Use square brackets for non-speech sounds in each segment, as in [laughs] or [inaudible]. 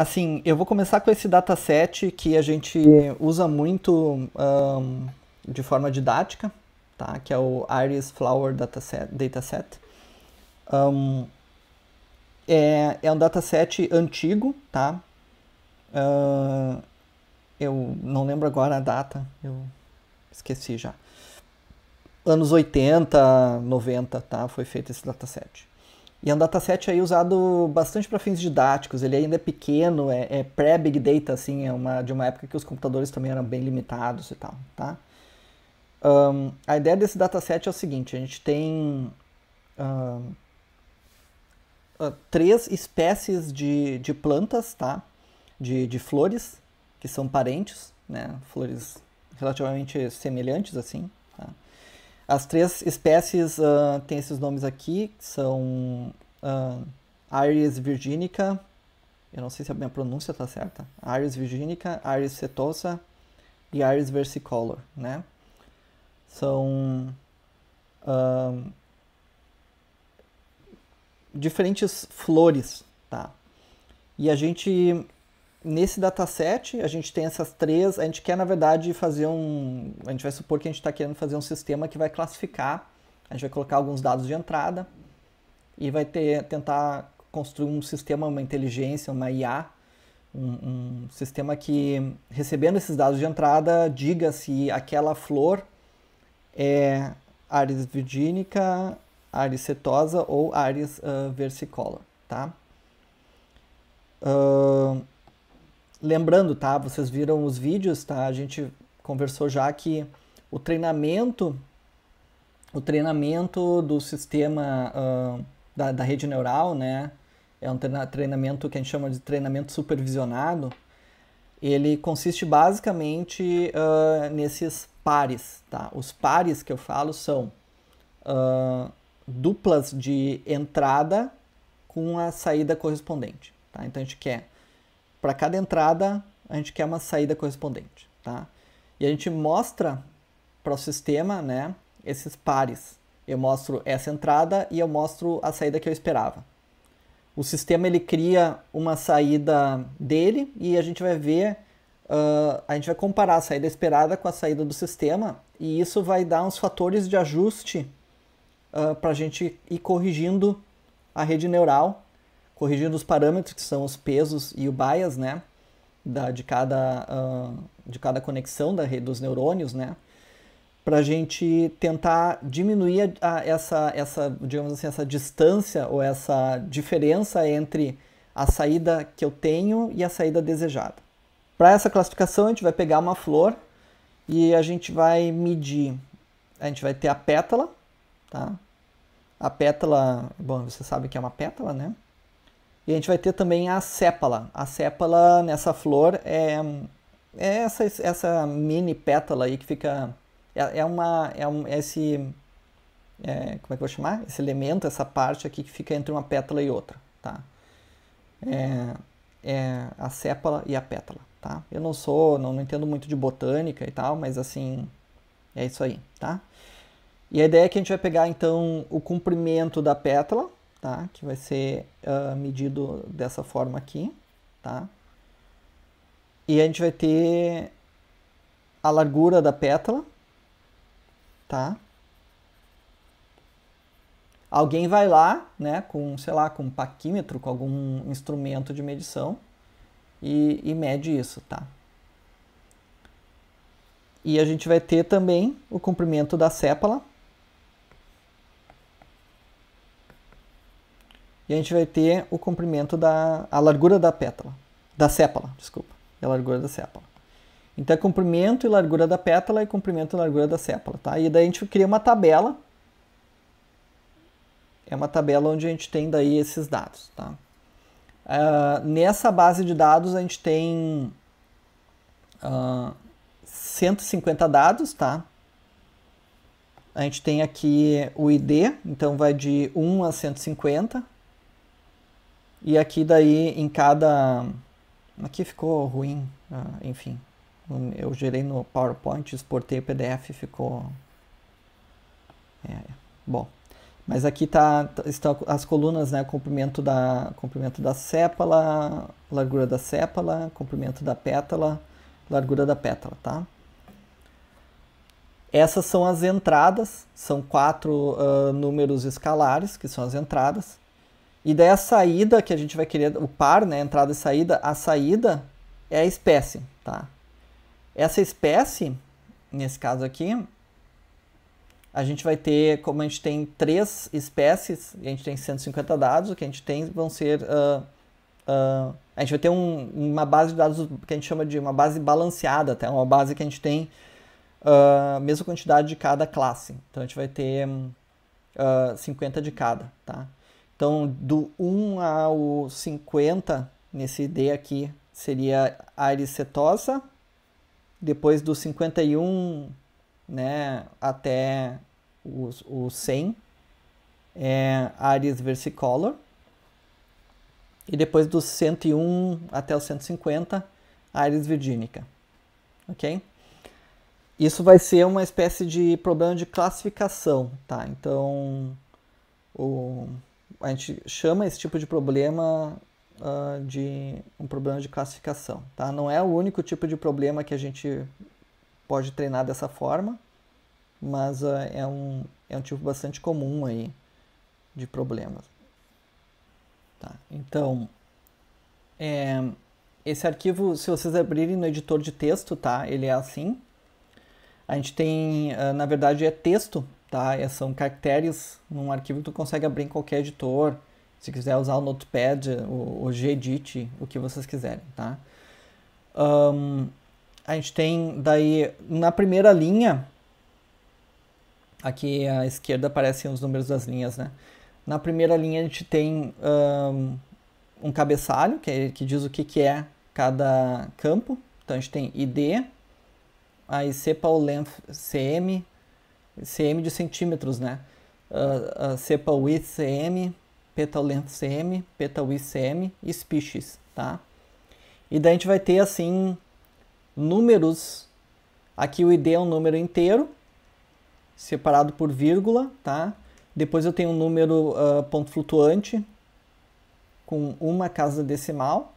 Assim, eu vou começar com esse dataset que a gente usa muito um, de forma didática, tá? que é o Iris Flower Dataset. dataset. Um, é, é um dataset antigo, tá? Uh, eu não lembro agora a data, eu esqueci já. Anos 80, 90, tá? Foi feito esse dataset. E é um dataset aí usado bastante para fins didáticos, ele ainda é pequeno, é, é pré-big data, assim, é uma, de uma época que os computadores também eram bem limitados e tal, tá? Um, a ideia desse dataset é o seguinte, a gente tem um, ah, três espécies de, de plantas, tá? De, de flores, que são parentes, né? Flores relativamente semelhantes, assim. As três espécies uh, têm esses nomes aqui, que são uh, Aries virginica, eu não sei se a minha pronúncia está certa, Aries virginica, Aries setosa e Aries versicolor, né? São uh, diferentes flores, tá? E a gente nesse dataset, a gente tem essas três. A gente quer, na verdade, fazer um. A gente vai supor que a gente está querendo fazer um sistema que vai classificar. A gente vai colocar alguns dados de entrada e vai ter, tentar construir um sistema, uma inteligência, uma IA, um, um sistema que, recebendo esses dados de entrada, diga se aquela flor é Ares virgínica, Ares cetosa ou Ares uh, ah, versicolor, tá? Uh, lembrando, tá? Vocês viram os vídeos, tá? A gente conversou já que o treinamento, o treinamento do sistema uh, da, da rede neural, né? É um treinamento que a gente chama de treinamento supervisionado. Ele consiste basicamente uh, nesses pares, tá? Os pares que eu falo são uh, duplas de entrada com a saída correspondente, tá? Então a gente quer para cada entrada, a gente quer uma saída correspondente, tá? E a gente mostra para o sistema, né, esses pares. Eu mostro essa entrada e eu mostro a saída que eu esperava. O sistema ele cria uma saída dele e a gente vai ver, uh, a gente vai comparar a saída esperada com a saída do sistema e isso vai dar uns fatores de ajuste uh, ah, para a gente ir corrigindo a rede neural corrigindo os parâmetros que são os pesos e o bias, né, da, de, cada, uh, de cada conexão da rede dos neurônios, né, para a gente tentar diminuir a, a, essa, essa, digamos assim, essa distância ou essa diferença entre a saída que eu tenho e a saída desejada. Para essa classificação, a gente vai pegar uma flor e a gente vai medir. A gente vai ter a pétala, tá? A pétala, bom, você sabe que é uma pétala, né? E a gente vai ter também a sépala. A sépala nessa flor é, é essa, essa mini pétala aí que fica. É, é uma. É um, é esse. É, como é que eu vou chamar? Esse elemento, essa parte aqui que fica entre uma pétala e outra, tá? É, é a sépala e a pétala, tá? Eu não sou, não, não entendo muito de botânica e tal, mas assim, é isso aí, tá? E a ideia é que a gente vai pegar então o comprimento da pétala, tá? Que vai ser uh, medido dessa forma aqui, tá? E a gente vai ter a largura da pétala, tá? Alguém vai lá, né, com, sei lá, com um paquímetro, com algum instrumento de medição e, e mede isso, tá? E a gente vai ter também o comprimento da sépala, E a gente vai ter o comprimento da. a largura da pétala. Da sépala, desculpa. a largura da sépala. Então é comprimento e largura da pétala e comprimento e largura da sépala, tá? E daí a gente cria uma tabela. É uma tabela onde a gente tem daí esses dados, tá? Uh, nessa base de dados a gente tem uh, ah, 150 dados, tá? A gente tem aqui o ID, então vai de 1 a 150. E aqui daí em cada. Aqui ficou ruim, ah, enfim. Eu gerei no PowerPoint, exportei o PDF e ficou. É, bom. Mas aqui tá, tá, estão as colunas, né? Comprimento da, comprimento da sépala, largura da sépala, comprimento da pétala, largura da pétala, tá? Essas são as entradas, são quatro uh, números escalares, que são as entradas. E daí a saída que a gente vai querer, o par, né, entrada e saída, a saída é a espécie, tá? Essa espécie, nesse caso aqui, a gente vai ter, como a gente tem três espécies, e a gente tem 150 dados, o que a gente tem vão ser... Uh, uh, a gente vai ter um, uma base de dados que a gente chama de uma base balanceada, até tá? uma base que a gente tem ah, a uh, mesma quantidade de cada classe. Então a gente vai ter uh, 50 de cada, tá? Então, do 1 ao 50, nesse D aqui, seria cetosa. Depois do 51 né, até o 100, é Ares versicolor. E depois do 101 até o 150, Ares virgínica. Ok? Isso vai ser uma espécie de problema de classificação, tá? Então, o a gente chama esse tipo de problema uh, de um problema de classificação. Tá? Não é o único tipo de problema que a gente pode treinar dessa forma, mas uh, é, um, é um tipo bastante comum aí de problemas. Tá? Então, é, esse arquivo, se vocês abrirem no editor de texto, tá? ele é assim. A gente tem, uh, na verdade, é texto tá? É, são caracteres num arquivo que tu consegue abrir em qualquer editor. Se quiser usar o Notepad, o, o Gedit, o que vocês quiserem, tá? Um, a gente tem daí na primeira linha, aqui à esquerda aparecem os números das linhas, né? Na primeira linha a gente tem um, um cabeçalho que, é, que diz o que, que é cada campo. Então a gente tem ID, aí CPA, o length, CM, cm de centímetros, né? Uh, ah, uh, width ah, cm, petal length cm, petal width cm e species, tá? E daí a gente vai ter assim números. Aqui o ID é um número inteiro separado por vírgula, tá? Depois eu tenho um número uh, ponto flutuante com uma casa decimal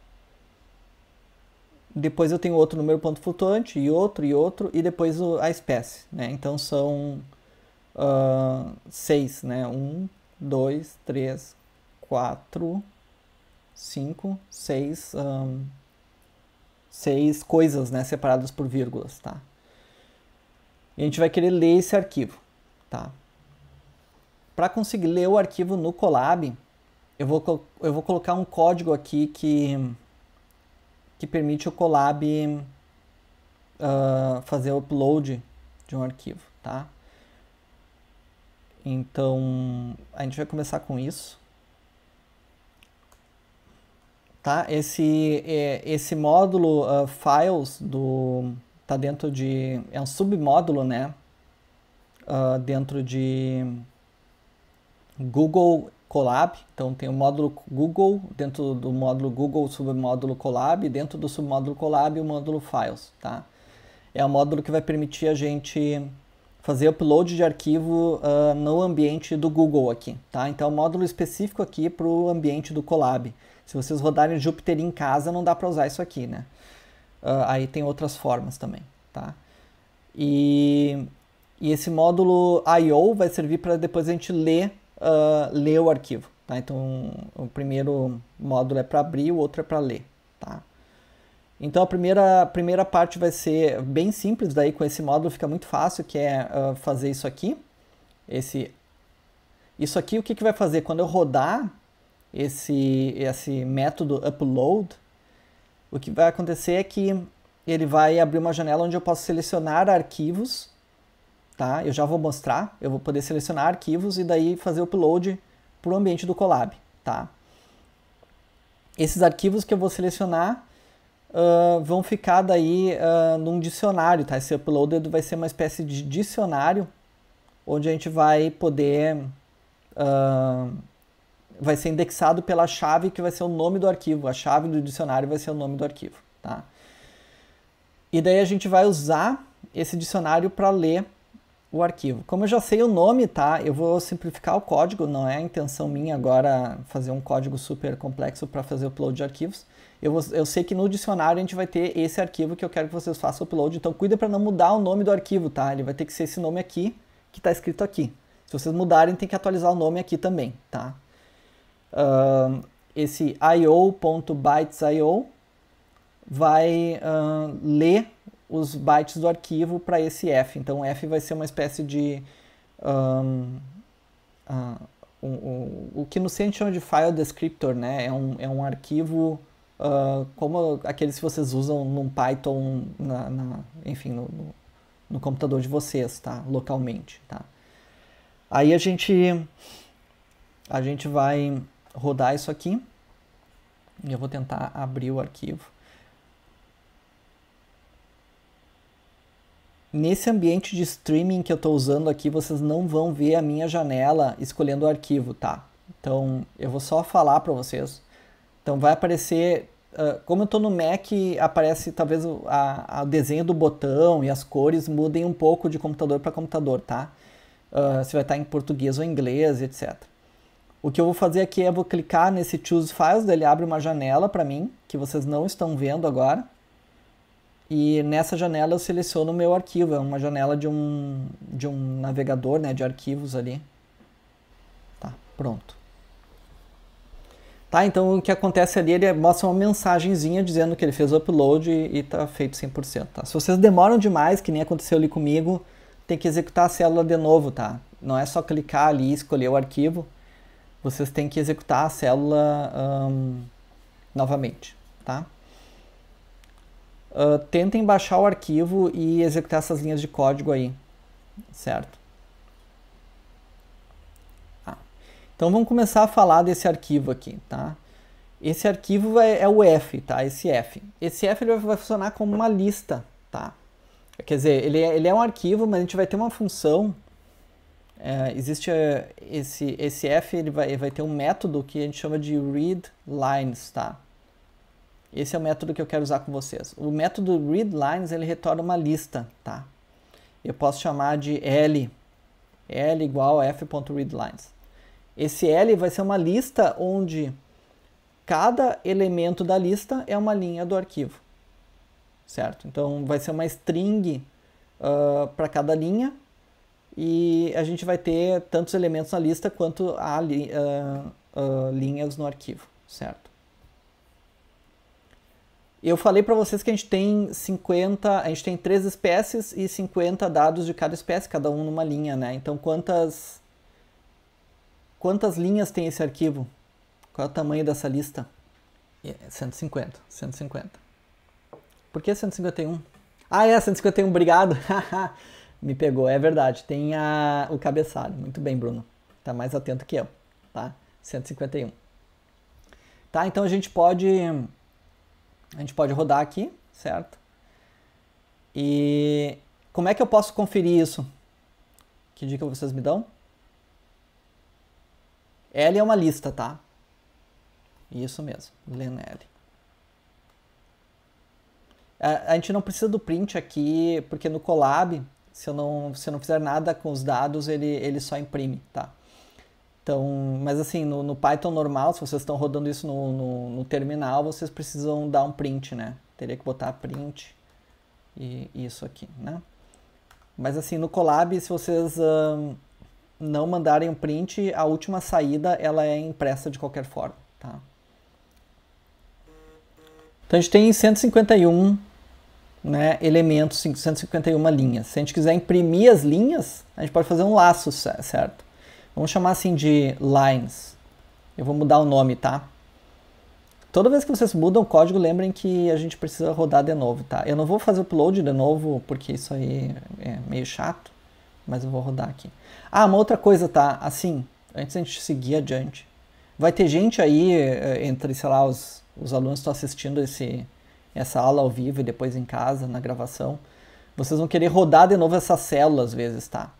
depois eu tenho outro número ponto flutuante, e outro, e outro, e depois a espécie, né? Então são uh, seis, né? Um, dois, três, quatro, cinco, seis, um, ah, seis coisas, né? Separadas por vírgulas, tá? E a gente vai querer ler esse arquivo, tá? Para conseguir ler o arquivo no Colab, eu vou, eu vou colocar um código aqui que que permite o Colab uh, fazer o upload de um arquivo, tá? Então, a gente vai começar com isso. Tá? Esse, é, esse módulo uh, files do tá dentro de é um submódulo, né? Uh, dentro de Google Colab. Então tem o módulo Google, dentro do módulo Google, o submódulo Colab, dentro do submódulo Colab, o módulo Files, tá? É o módulo que vai permitir a gente fazer upload de arquivo uh, no ambiente do Google aqui, tá? Então, é um módulo específico aqui para o ambiente do Colab. Se vocês rodarem Jupyter em casa, não dá para usar isso aqui, né? Uh, aí tem outras formas também, tá? E, e esse módulo I.O. vai servir para depois a gente ler uh, ler o arquivo. Tá? Então, o primeiro módulo é para abrir, o outro é para ler. Tá? Então, a primeira, a primeira parte vai ser bem simples, daí com esse módulo fica muito fácil, que é uh, fazer isso aqui. Esse, isso aqui, o que, que vai fazer? Quando eu rodar esse, esse método upload, o que vai acontecer é que ele vai abrir uma janela onde eu posso selecionar arquivos tá? Eu já vou mostrar, eu vou poder selecionar arquivos e daí fazer o upload para o ambiente do Colab, tá? Esses arquivos que eu vou selecionar uh, vão ficar daí uh, num dicionário, tá? Esse upload vai ser uma espécie de dicionário onde a gente vai poder... Uh, vai ser indexado pela chave que vai ser o nome do arquivo. A chave do dicionário vai ser o nome do arquivo, tá? E daí a gente vai usar esse dicionário para ler o arquivo. Como eu já sei o nome, tá? Eu vou simplificar o código, não é a intenção minha agora fazer um código super complexo para fazer upload de arquivos. Eu, vou, eu sei que no dicionário a gente vai ter esse arquivo que eu quero que vocês façam upload, então cuida para não mudar o nome do arquivo, tá? Ele vai ter que ser esse nome aqui, que está escrito aqui. Se vocês mudarem, tem que atualizar o nome aqui também, tá? Uh, esse io.bytes.io vai uh, ler os bytes do arquivo para esse f. Então f vai ser uma espécie de um, uh, um, um, o que no ciência chama de file descriptor, né? É um, é um arquivo uh, como aqueles que vocês usam no Python, na, na enfim, no, no, no, computador de vocês, tá? Localmente, tá? Aí a gente a gente vai rodar isso aqui. E eu vou tentar abrir o arquivo. Nesse ambiente de streaming que eu estou usando aqui, vocês não vão ver a minha janela escolhendo o arquivo, tá? Então, eu vou só falar para vocês. Então, vai aparecer... Uh, como eu estou no Mac, aparece talvez o a, desenho do botão e as cores mudem um pouco de computador para computador, tá? Uh, ah, se vai estar em português ou inglês, etc. O que eu vou fazer aqui é vou clicar nesse Choose Files, ele abre uma janela para mim, que vocês não estão vendo agora e nessa janela eu seleciono o meu arquivo, é uma janela de um, de um navegador né, de arquivos ali. Tá, pronto. Tá, então o que acontece ali, ele mostra uma mensagenzinha dizendo que ele fez o upload e, está tá feito 100%, tá? Se vocês demoram demais, que nem aconteceu ali comigo, tem que executar a célula de novo, tá? Não é só clicar ali e escolher o arquivo, vocês têm que executar a célula novamente, tá? Uh, tentem baixar o arquivo e executar essas linhas de código aí, certo? Ah. Então vamos começar a falar desse arquivo aqui, tá? Esse arquivo é, é, o F, tá? Esse F. Esse F ele vai funcionar como uma lista, tá? Quer dizer, ele é, ele é um arquivo, mas a gente vai ter uma função. É, existe é, esse, esse F, ele vai, ele vai ter um método que a gente chama de readLines, tá? Esse é o método que eu quero usar com vocês. O método readlines ele retorna uma lista, tá? Eu posso chamar de L, L igual a f.readlines. Esse L vai ser uma lista onde cada elemento da lista é uma linha do arquivo, certo? Então vai ser uma string uh, ah, para cada linha e a gente vai ter tantos elementos na lista quanto há li uh, uh, linhas no arquivo, certo? Eu falei para vocês que a gente tem 50, a gente tem três espécies e 50 dados de cada espécie, cada um numa linha, né? Então quantas quantas linhas tem esse arquivo? Qual é o tamanho dessa lista? 150, é, 150. Por que 151? Ah, é, 151, obrigado. [laughs] Me pegou, é verdade. Tem a, o cabeçalho. Muito bem, Bruno. Tá mais atento que eu, tá? 151. Tá, então a gente pode a gente pode rodar aqui, certo? E como é que eu posso conferir isso? Que dica vocês me dão? L é uma lista, tá? Isso mesmo, len L. A, a gente não precisa do print aqui, porque no Colab, se eu não, se eu não fizer nada com os dados, ele, ele só imprime, tá? Então, mas assim, no, no, Python normal, se vocês estão rodando isso no, no, no, terminal, vocês precisam dar um print, né? Teria que botar print e isso aqui, né? Mas assim, no Colab, se vocês não mandarem um print, a última saída ela é impressa de qualquer forma, tá? Então a gente tem 151 né, elementos, 151 linhas. Se a gente quiser imprimir as linhas, a gente pode fazer um laço, certo? Vamos chamar assim de lines. Eu vou mudar o nome, tá? Toda vez que vocês mudam o código, lembrem que a gente precisa rodar de novo, tá? Eu não vou fazer upload de novo, porque isso aí é meio chato, mas eu vou rodar aqui. Ah, uma outra coisa, tá? Assim, antes a gente seguir adiante. Vai ter gente aí, eh, entre, sei lá, os, os alunos que estão assistindo esse, essa aula ao vivo e depois em casa, na gravação. Vocês vão querer rodar de novo essa célula às vezes, tá?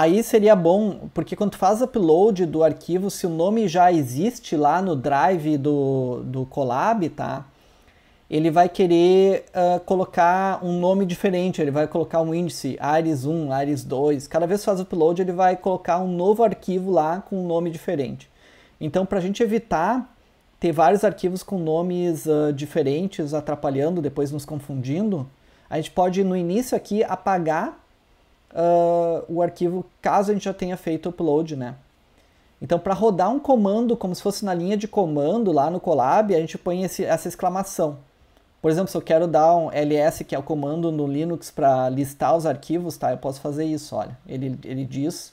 Aí seria bom, porque quando tu faz upload do arquivo, se o nome já existe lá no drive do, do Colab, tá? Ele vai querer uh, colocar um nome diferente, ele vai colocar um índice Ares 1, Ares 2. Cada vez que faz upload, ele vai colocar um novo arquivo lá com um nome diferente. Então, para a gente evitar ter vários arquivos com nomes uh, diferentes, atrapalhando, depois nos confundindo, a gente pode no início aqui apagar uh, o arquivo caso a gente já tenha feito upload, né? Então, para rodar um comando como se fosse na linha de comando lá no Colab, a gente põe esse, essa exclamação. Por exemplo, se eu quero dar um ls, que é o comando no Linux para listar os arquivos, tá? Eu posso fazer isso, olha. Ele, ele diz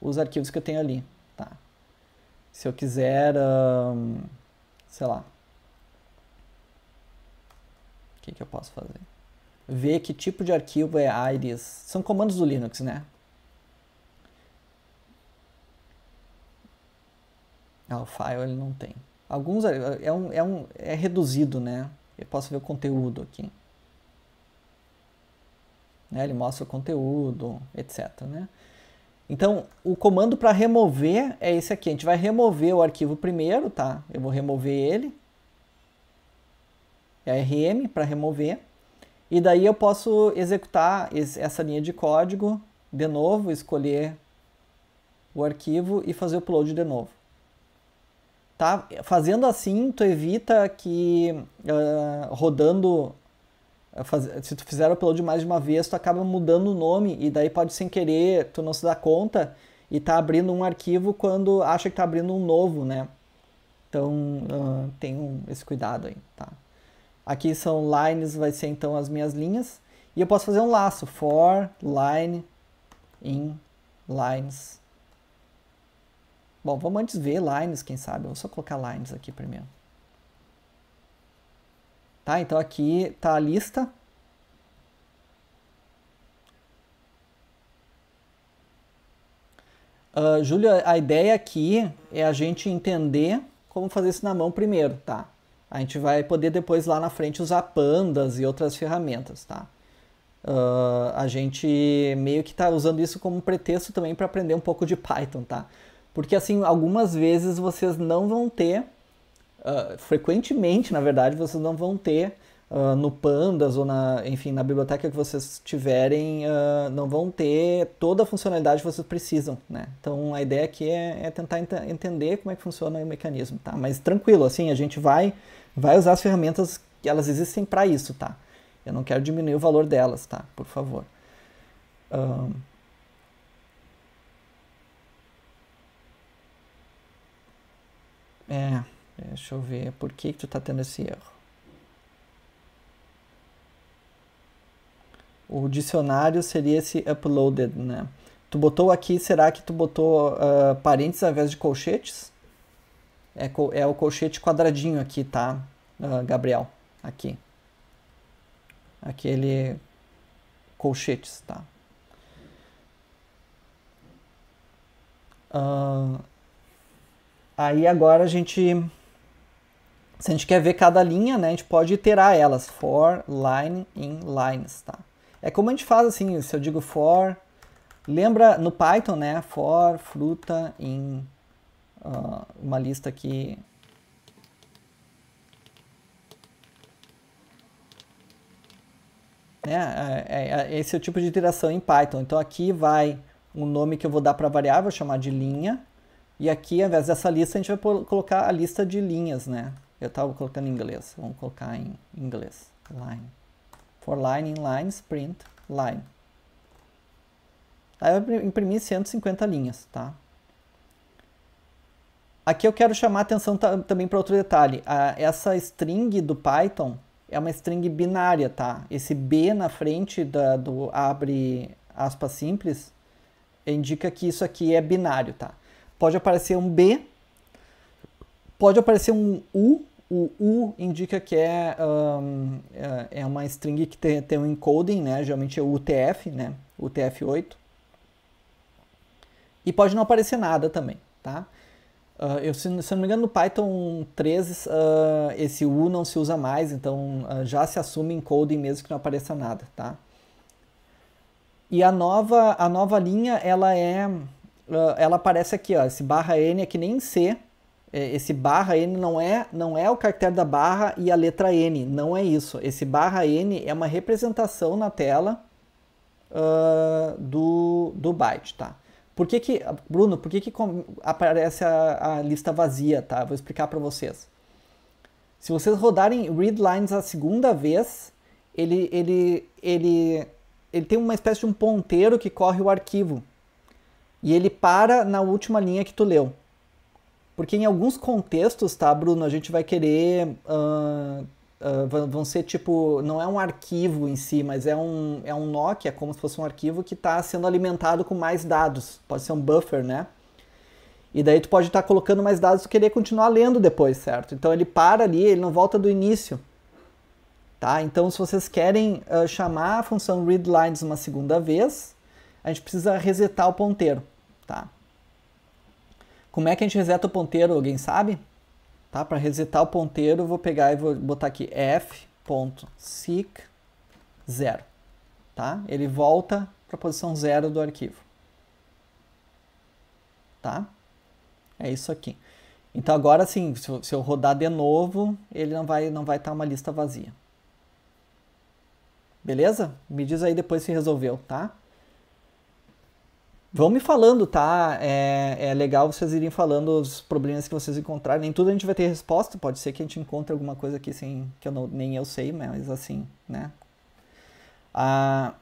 os arquivos que eu tenho ali, tá? Se eu quiser, um, sei lá. O que, que eu posso fazer? ver que tipo de arquivo é Iris. São comandos do Linux, né? Ah, o file ele não tem. Alguns é, é, um, é, um, é reduzido, né? Eu posso ver o conteúdo aqui. Né? Ele mostra o conteúdo, etc. Né? Então, o comando para remover é esse aqui. A gente vai remover o arquivo primeiro, tá? Eu vou remover ele. É rm para remover. E daí eu posso executar essa linha de código de novo, escolher o arquivo e fazer o upload de novo. Tá? Fazendo assim, tu evita que uh, rodando, faz, se tu fizer o upload mais de uma vez, tu acaba mudando o nome e daí pode sem querer, tu não se dá conta e tá abrindo um arquivo quando acha que tá abrindo um novo, né? Então, uh, tem esse cuidado aí, tá? Aqui são lines, vai ser então as minhas linhas. E eu posso fazer um laço, for line in lines. Bom, vamos antes ver lines, quem sabe. Eu vou só colocar lines aqui primeiro. Tá, então aqui está a lista. Uh, Júlio, a ideia aqui é a gente entender como fazer isso na mão primeiro, tá? A gente vai poder depois lá na frente usar pandas e outras ferramentas, tá? Uh, a gente meio que está usando isso como pretexto também para aprender um pouco de Python, tá? Porque assim, algumas vezes vocês não vão ter, uh, frequentemente, na verdade, vocês não vão ter uh, no Pandas ou na, enfim, na biblioteca que vocês tiverem, não vão ter toda a funcionalidade que vocês precisam, né? Então a ideia aqui é, é tentar ent entender como é que funciona o mecanismo, tá? Mas tranquilo, assim, a gente vai vai usar as ferramentas que elas existem para isso, tá? Eu não quero diminuir o valor delas, tá? Por favor. Um... É, deixa eu ver, por que, que tu está tendo esse erro? O dicionário seria esse uploaded, né? Tu botou aqui, será que tu botou uh, parênteses ao invés de colchetes? é, é o colchete quadradinho aqui, tá, uh, Gabriel? Aqui. Aquele colchetes, tá? Uh, aí agora a gente, se a gente quer ver cada linha, né, a gente pode iterar elas, for line in lines, tá? É como a gente faz assim, se eu digo for, lembra no Python, né, for fruta in uh, uma lista que né, É, é, é, esse é o tipo de iteração em Python. Então aqui vai um nome que eu vou dar para a variável, chamar de linha. E aqui, ao invés dessa lista, a gente vai colocar a lista de linhas, né? Eu estava colocando em inglês. Vamos colocar em inglês. Line. For line, inline, print, line. Aí eu imprimi 150 linhas, tá? Aqui eu quero chamar atenção também para outro detalhe. A, essa string do Python é uma string binária, tá? Esse B na frente da, do abre aspas simples indica que isso aqui é binário, tá? Pode aparecer um B, pode aparecer um U, o U indica que é, um, é, é uma string que tem, tem um encoding, né? Geralmente é UTF, né? UTF-8. E pode não aparecer nada também, tá? Uh, eu, se, se, não me engano, no Python 3, uh, ah, esse U não se usa mais, então uh, já se assume em code mesmo que não apareça nada, tá? E a nova, a nova linha, ela é... ela aparece aqui, ó, esse barra N é que nem C. É, esse barra N não é, não é o caractere da barra e a letra N, não é isso. Esse barra N é uma representação na tela do, do byte, tá? Por que que, Bruno, por que que aparece a, a lista vazia, tá? Vou explicar para vocês. Se vocês rodarem read lines a segunda vez, ele, ele, ele, ele tem uma espécie de um ponteiro que corre o arquivo. E ele para na última linha que tu leu. Porque em alguns contextos, tá, Bruno, a gente vai querer uh, Uh, vão ser tipo, não é um arquivo em si, mas é um, é um Nokia, é como se fosse um arquivo que está sendo alimentado com mais dados. Pode ser um buffer, né? E daí tu pode estar tá colocando mais dados e querer continuar lendo depois, certo? Então ele para ali, ele não volta do início. Tá? Então se vocês querem uh, chamar a função readlines uma segunda vez, a gente precisa resetar o ponteiro. Tá? Como é que a gente reseta o ponteiro, alguém sabe? Tá? Para resetar o ponteiro, vou pegar e vou botar aqui f.seek 0. Tá? Ele volta para a posição 0 do arquivo. Tá? É isso aqui. Então agora sim, se eu rodar de novo, ele não vai não vai estar tá uma lista vazia. Beleza? Me diz aí depois se resolveu, tá? Vão me falando, tá? É, é legal vocês irem falando os problemas que vocês encontrarem. Nem tudo a gente vai ter resposta. Pode ser que a gente encontre alguma coisa aqui sem, que eu não, nem eu sei, mas assim, né? Ah,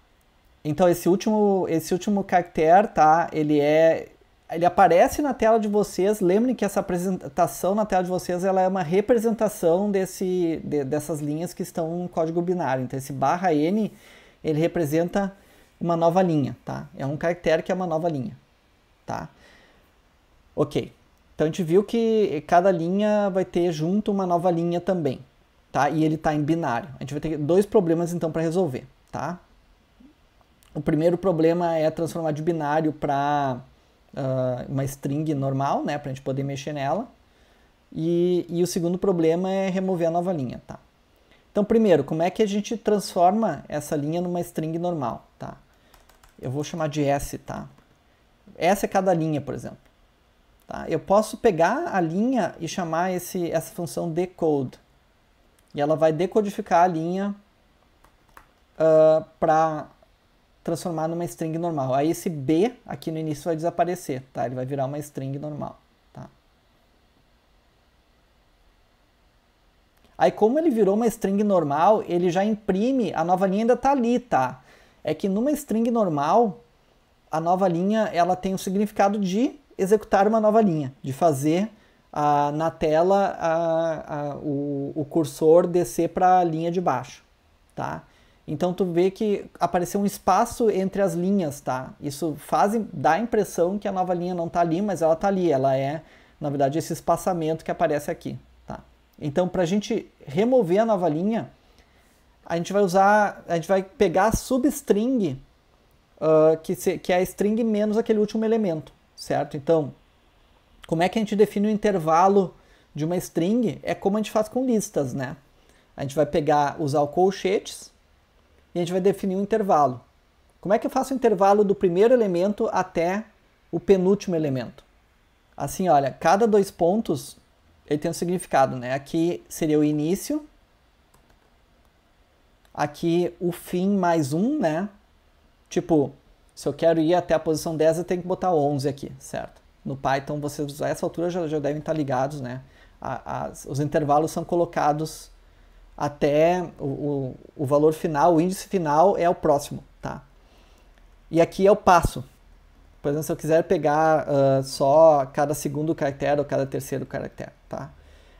então esse último, esse último caractere, tá? Ele é, ele aparece na tela de vocês. Lembrem que essa apresentação na tela de vocês, ela é uma representação desse, de, dessas linhas que estão no código binário. Então esse barra n, ele representa uma nova linha, tá? É um caractere que é uma nova linha, tá? Ok. Então a gente viu que cada linha vai ter junto uma nova linha também, tá? E ele está em binário. A gente vai ter dois problemas então para resolver, tá? O primeiro problema é transformar de binário para uh, ah, uma string normal, né? Para a gente poder mexer nela. E, e o segundo problema é remover a nova linha, tá? Então, primeiro, como é que a gente transforma essa linha numa string normal, tá? eu vou chamar de S, tá? Essa é cada linha, por exemplo. Tá? Eu posso pegar a linha e chamar esse, essa função decode. E ela vai decodificar a linha uh, ah, para transformar numa string normal. Aí esse B aqui no início vai desaparecer, tá? Ele vai virar uma string normal. Tá? Aí como ele virou uma string normal, ele já imprime, a nova linha ainda tá ali, tá? é que numa string normal, a nova linha ela tem o significado de executar uma nova linha, de fazer ah, na tela o, o, cursor descer para a linha de baixo, tá? Então tu vê que apareceu um espaço entre as linhas, tá? Isso faz, dá a impressão que a nova linha não está ali, mas ela está ali. Ela é, na verdade, esse espaçamento que aparece aqui, tá? Então para a gente remover a nova linha, a gente vai usar, a gente vai pegar a substring, uh, que, se, que é a string menos aquele último elemento, certo? Então, como é que a gente define o intervalo de uma string? É como a gente faz com listas, né? A gente vai pegar, usar o colchetes e a gente vai definir o um intervalo. Como é que eu faço o intervalo do primeiro elemento até o penúltimo elemento? Assim, olha, cada dois pontos ele tem um significado, né? Aqui seria o início aqui o fim mais um, né? Tipo, se eu quero ir até a posição 10, eu tenho que botar 11 aqui, certo? No Python, vocês a essa altura já, já devem estar ligados, né? A, os intervalos são colocados até o, o, o, valor final, o índice final é o próximo, tá? E aqui é o passo. Por exemplo, se eu quiser pegar uh, só cada segundo caractere ou cada terceiro caractere, tá?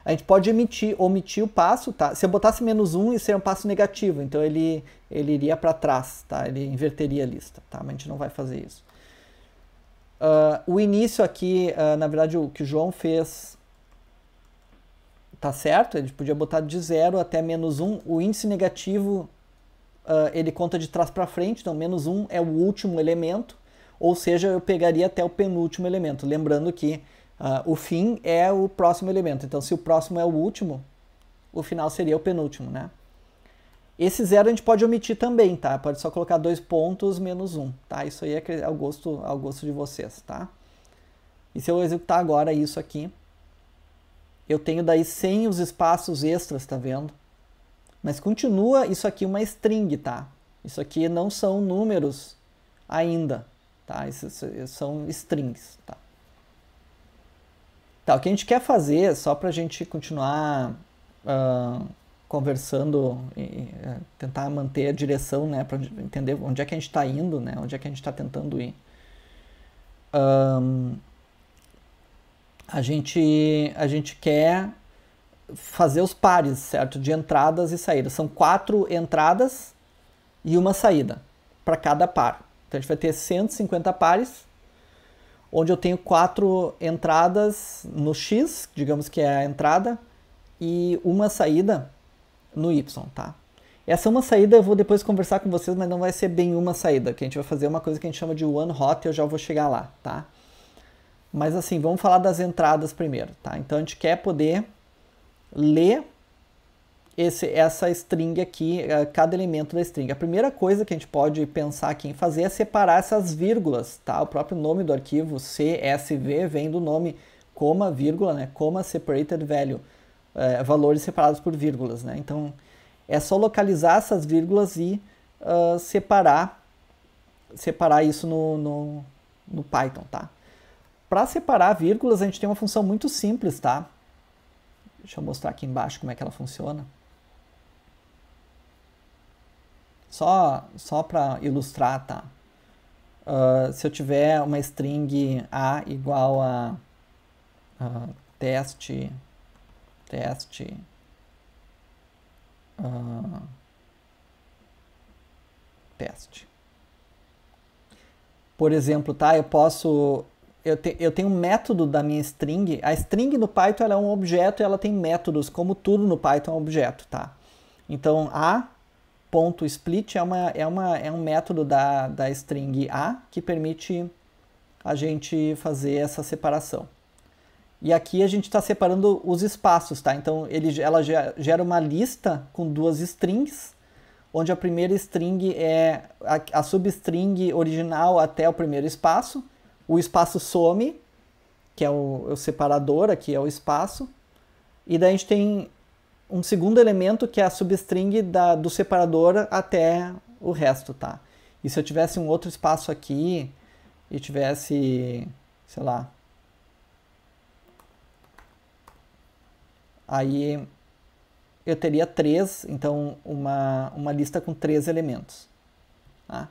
a gente pode emitir, omitir o passo, tá? Se eu botasse menos um, isso seria um passo negativo, então ele, ele iria para trás, tá? Ele inverteria a lista, tá? Mas a gente não vai fazer isso. Uh, o início aqui, uh, na verdade, o que o João fez tá certo, ele podia botar de 0 até menos 1. Um. O índice negativo uh, ele conta de trás para frente, então menos 1 um é o último elemento, ou seja, eu pegaria até o penúltimo elemento. Lembrando que Uh, o fim é o próximo elemento. Então, se o próximo é o último, o final seria o penúltimo, né? Esse zero a gente pode omitir também, tá? Pode só colocar dois pontos menos um, tá? Isso aí é ao é gosto, ao é gosto de vocês, tá? E se eu executar agora isso aqui, eu tenho daí sem os espaços extras, tá vendo? Mas continua isso aqui uma string, tá? Isso aqui não são números ainda, tá? Isso, isso são strings, tá? Tá, o que a gente quer fazer, só para a gente continuar uh, conversando e uh, tentar manter a direção, né, para entender onde é que a gente está indo, né, onde é que a gente está tentando ir. Um, a gente a gente quer fazer os pares, certo, de entradas e saídas. São quatro entradas e uma saída para cada par. Então a gente vai ter 150 pares onde eu tenho quatro entradas no X, digamos que é a entrada, e uma saída no Y, tá? Essa uma saída eu vou depois conversar com vocês, mas não vai ser bem uma saída, que a gente vai fazer uma coisa que a gente chama de one hot, eu já vou chegar lá, tá? Mas assim, vamos falar das entradas primeiro, tá? Então a gente quer poder ler esse, essa string aqui, eh, cada elemento da string. A primeira coisa que a gente pode pensar aqui em fazer é separar essas vírgulas, tá? O próprio nome do arquivo CSV vem do nome coma, vírgula, né? Coma separated value, é, valores separados por vírgulas, né? Então é só localizar essas vírgulas e uh, separar, separar isso no, no, no Python, tá? Para separar vírgulas, a gente tem uma função muito simples, tá? Deixa eu mostrar aqui embaixo como é que ela funciona. Só, só para ilustrar, tá? Uh, se eu tiver uma string A igual a uh, teste, teste, uh, teste. Por exemplo, tá? Eu posso eu, te, eu, tenho um método da minha string. A string no Python é um objeto e ela tem métodos, como tudo no Python é um objeto, tá? Então, a ponto split é, uma, é, uma, é um método da, da string A que permite a gente fazer essa separação. E aqui a gente está separando os espaços, tá? Então ele, ela gera uma lista com duas strings, onde a primeira string é a, a substring original até o primeiro espaço, o espaço some, que é o, o separador, aqui é o espaço, e daí a gente tem um segundo elemento que é a substring da, do separador até o resto, tá? E se eu tivesse um outro espaço aqui e tivesse, sei lá, aí eu teria três, então uma, uma lista com três elementos. Tá?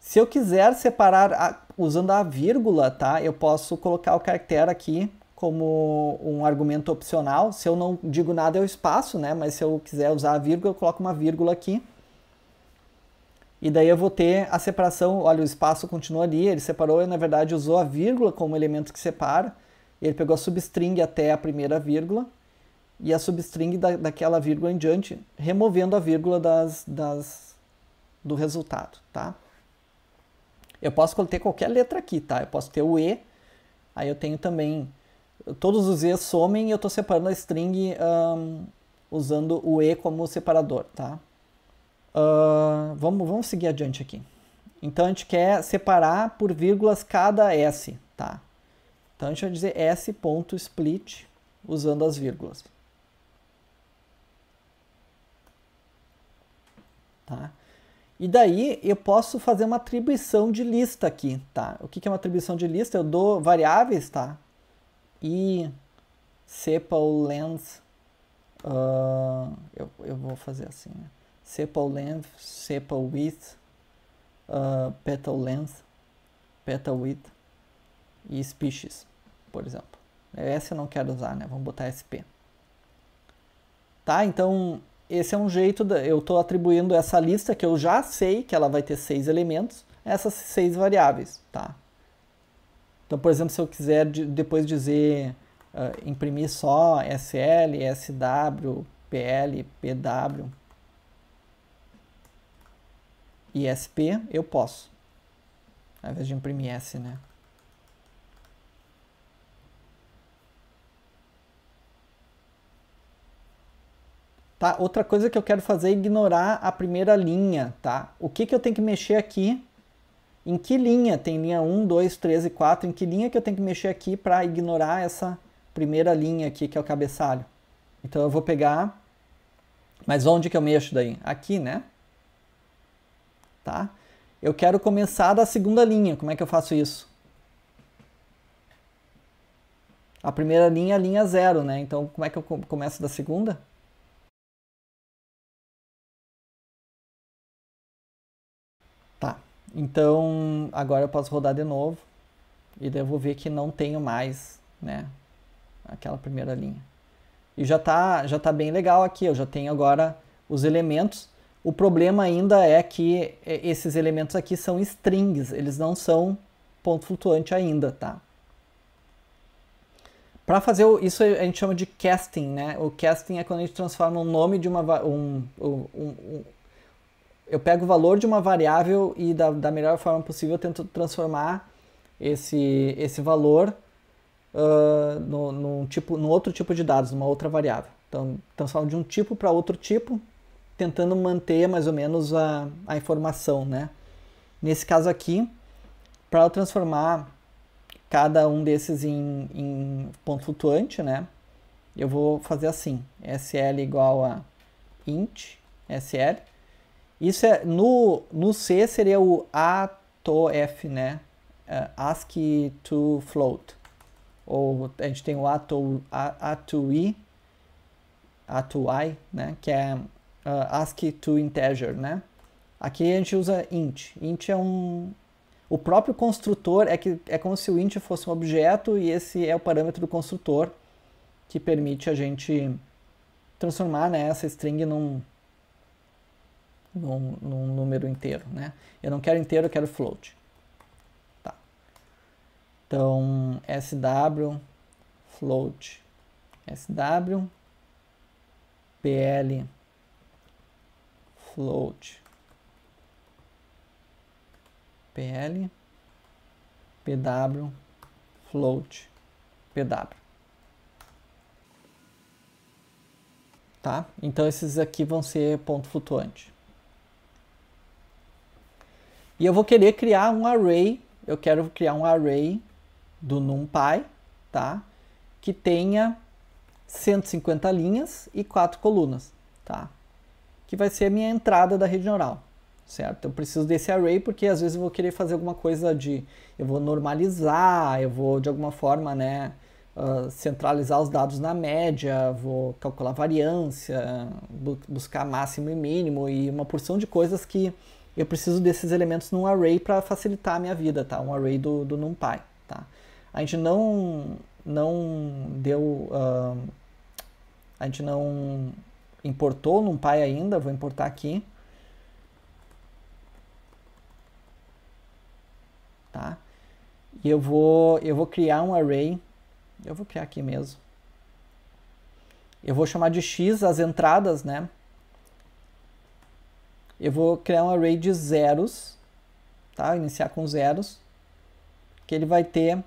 Se eu quiser separar a, usando a vírgula, tá? Eu posso colocar o caractere aqui como um argumento opcional. Se eu não digo nada, é o espaço, né? Mas se eu quiser usar a vírgula, eu coloco uma vírgula aqui. E daí eu vou ter a separação, olha, o espaço continua ali, ele separou e na verdade usou a vírgula como elemento que separa. Ele pegou a substring até a primeira vírgula e a substring da, daquela vírgula em diante, removendo a vírgula das, das, do resultado, tá? Eu posso ter qualquer letra aqui, tá? Eu posso ter o E, aí eu tenho também todos os E's somem e eu estou separando a string um, usando o E como separador, tá? Uh, vamos, vamos seguir adiante aqui. Então a gente quer separar por vírgulas cada S, tá? Então a gente vai dizer S.split usando as vírgulas. Tá? E daí eu posso fazer uma atribuição de lista aqui, tá? O que, que é uma atribuição de lista? Eu dou variáveis, tá? e sepal length, uh, eu, eu vou fazer assim, né? sepal length, sepal width, uh, ah, petal length, petal width e species, por exemplo. Essa eu não quero usar, né? Vamos botar SP. Tá? Então, esse é um jeito, eu estou atribuindo essa lista que eu já sei que ela vai ter seis elementos, essas seis variáveis, tá? Então, por exemplo, se eu quiser depois dizer uh, imprimir só SL, SW, PL, PW e SP, eu posso. Ao invés de imprimir S, né? Tá? Outra coisa que eu quero fazer é ignorar a primeira linha, tá? O que, que eu tenho que mexer aqui em que linha tem linha 1, 2, 3 e 4, em que linha que eu tenho que mexer aqui para ignorar essa primeira linha aqui que é o cabeçalho. Então eu vou pegar, mas onde que eu mexo daí? Aqui, né? Tá? Eu quero começar da segunda linha, como é que eu faço isso? A primeira linha é a linha zero, né? Então como é que eu começo da segunda? Então, agora eu posso rodar de novo e devo eu vou ver que não tenho mais, né, aquela primeira linha. E já tá, já tá bem legal aqui, eu já tenho agora os elementos. O problema ainda é que é, esses elementos aqui são strings, eles não são ponto flutuante ainda, tá? Para fazer isso a gente chama de casting, né? O casting é quando a gente transforma o nome de uma um, um, um eu pego o valor de uma variável e da, da melhor forma possível tento transformar esse, esse valor uh, no, num, tipo, no outro tipo de dados, numa outra variável. Então, transformo então, de um tipo para outro tipo, tentando manter mais ou menos a, a informação, né? Nesse caso aqui, para eu transformar cada um desses em, em ponto flutuante, né? Eu vou fazer assim, sl igual a int, sl, isso é no, no C seria o ATOF, né? Uh, é, ASCII to float. Ou a gente tem o ATO, ATOI, ATOI, né? Que é uh, é, ASCII to integer, né? Aqui a gente usa int. Int é um o próprio construtor é que é como se o int fosse um objeto e esse é o parâmetro do construtor que permite a gente transformar né, essa string num, num, num número inteiro, né? Eu não quero inteiro, eu quero float. Tá. Então, SW, float, SW, PL, float, PL, PW, float, PW. Tá? Então esses aqui vão ser ponto flutuante. E eu vou querer criar um array, eu quero criar um array do NumPy, tá? Que tenha 150 linhas e 4 colunas, tá? Que vai ser a minha entrada da rede neural, certo? Eu preciso desse array porque às vezes eu vou querer fazer alguma coisa de... Eu vou normalizar, eu vou de alguma forma, né? Uh, centralizar os dados na média, vou calcular variância, bu buscar máximo e mínimo e uma porção de coisas que eu preciso desses elementos num array para facilitar a minha vida, tá? Um array do, do NumPy, tá? A gente não, não deu... Uh, a gente não importou o NumPy ainda, vou importar aqui. Tá? E eu vou, eu vou criar um array, eu vou criar aqui mesmo. Eu vou chamar de x as entradas, né? eu vou criar um array de zeros, tá? Iniciar com zeros, que ele vai ter,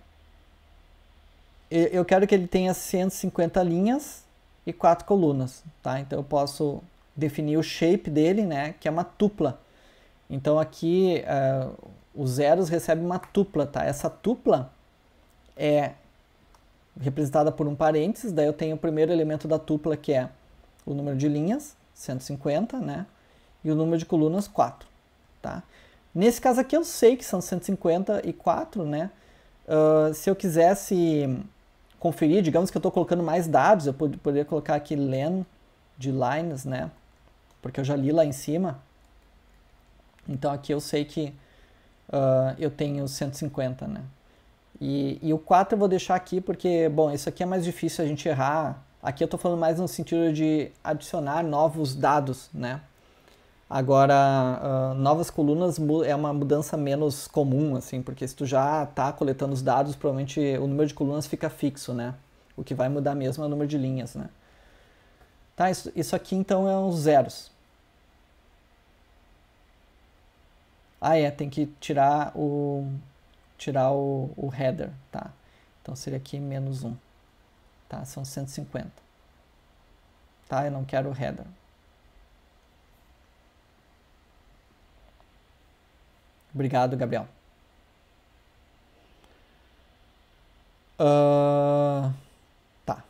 eu quero que ele tenha 150 linhas e quatro colunas, tá? Então eu posso definir o shape dele, né? Que é uma tupla. Então aqui uh, os zeros recebem uma tupla, tá? Essa tupla é representada por um parênteses, daí eu tenho o primeiro elemento da tupla que é o número de linhas, 150, né? e o número de colunas 4, tá? Nesse caso aqui eu sei que são 154, né? Uh, se eu quisesse conferir, digamos que eu estou colocando mais dados, eu pod poderia colocar aqui len de lines, né? Porque eu já li lá em cima. Então aqui eu sei que uh, eu tenho 150, né? E, e, o 4 eu vou deixar aqui porque, bom, isso aqui é mais difícil a gente errar. Aqui eu estou falando mais no sentido de adicionar novos dados, né? Agora, uh, novas colunas é uma mudança menos comum, assim, porque se tu já está coletando os dados, provavelmente o número de colunas fica fixo, né? O que vai mudar mesmo é o número de linhas, né? Tá, isso, isso aqui então é uns zeros. Ah, é, tem que tirar o, tirar o, o header, tá? Então seria aqui menos 1, tá? São 150. Tá, eu não quero o header. Obrigado, Gabriel. Uh, tá.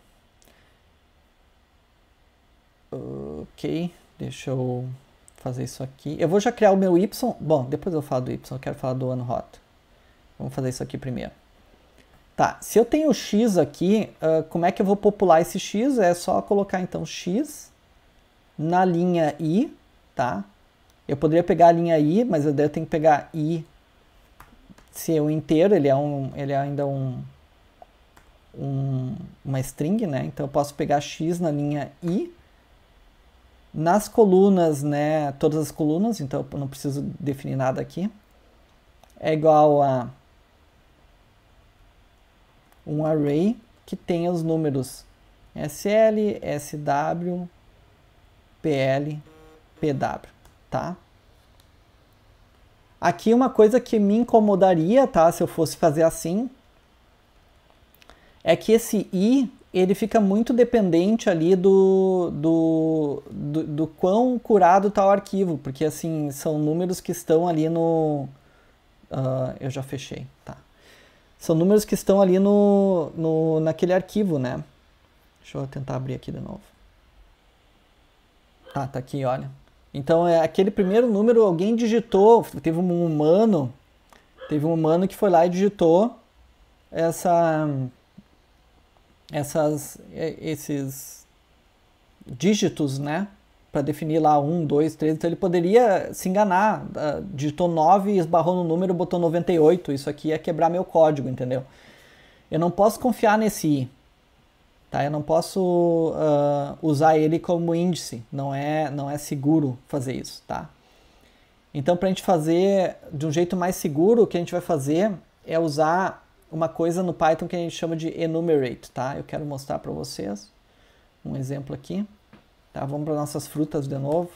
Ok, deixa eu fazer isso aqui. Eu vou já criar o meu Y. Bom, depois eu falo do Y, eu quero falar do ano hot. Vamos fazer isso aqui primeiro. Tá, se eu tenho X aqui, uh, como é que eu vou popular esse X? É só colocar então X na linha I, tá? Eu poderia pegar a linha I, mas eu, tenho que pegar I ser um inteiro, ele é, um, ele é ainda um, um, uma string, né? Então eu posso pegar x na linha i. Nas colunas, né? Todas as colunas, então eu não preciso definir nada aqui. É igual a um array que tenha os números SL, SW, PL, PW tá? Aqui uma coisa que me incomodaria, tá? Se eu fosse fazer assim, é que esse i ele fica muito dependente ali do, do, do, do quão curado tá o arquivo, porque assim, são números que estão ali no. Uh, eu já fechei, tá? São números que estão ali no, no, naquele arquivo, né? Deixa eu tentar abrir aqui de novo. Ah, tá aqui, olha. Então, é aquele primeiro número, alguém digitou, teve um humano, teve um humano que foi lá e digitou essa, essas, esses dígitos, né? Para definir lá 1, 2, 3. Então, ele poderia se enganar. Ah, digitou 9, esbarrou no número, botou 98. Isso aqui é quebrar meu código, entendeu? Eu não posso confiar nesse I. Tá? Eu não posso uh, usar ele como índice, não é, não é seguro fazer isso. Tá? Então, para a gente fazer de um jeito mais seguro, o que a gente vai fazer é usar uma coisa no Python que a gente chama de enumerate. Tá? Eu quero mostrar para vocês um exemplo aqui. Tá? Vamos para nossas frutas de novo.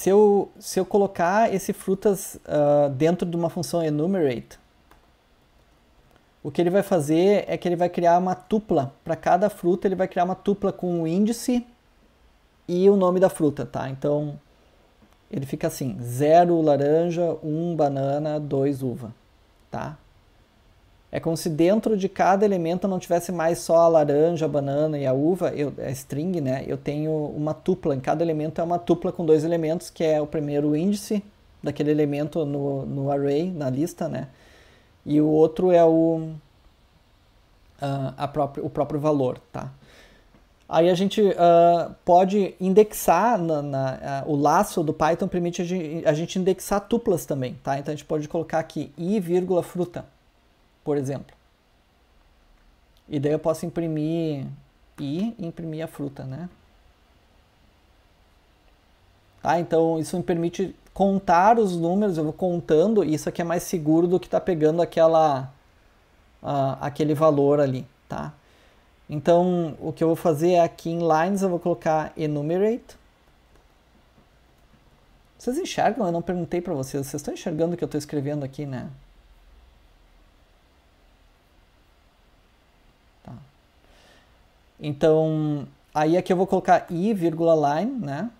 se eu, se eu colocar esse frutas uh, dentro de uma função enumerate, o que ele vai fazer é que ele vai criar uma tupla. Para cada fruta, ele vai criar uma tupla com o índice e o nome da fruta, tá? Então, ele fica assim, 0 laranja, 1 um, banana, 2 uva, tá? É como se dentro de cada elemento não tivesse mais só a laranja, a banana e a uva, eu, a string, né? Eu tenho uma tupla, em cada elemento é uma tupla com dois elementos, que é o primeiro índice daquele elemento no, no array, na lista, né? E o outro é o, ah, a, a próprio, o próprio valor, tá? Aí a gente uh, pode indexar, na, na, uh, o laço do Python permite a gente, a gente indexar tuplas também, tá? Então a gente pode colocar aqui i, fruta por exemplo. E daí eu posso imprimir e imprimir a fruta, né? Tá, então isso me permite contar os números, eu vou contando, isso aqui é mais seguro do que estar tá pegando aquela, uh, aquele valor ali, tá? Então, o que eu vou fazer é aqui em lines eu vou colocar enumerate. Vocês enxergam? Eu não perguntei para vocês. Vocês estão enxergando o que eu estou escrevendo aqui, né? Então, aí aqui eu vou colocar i, line, né?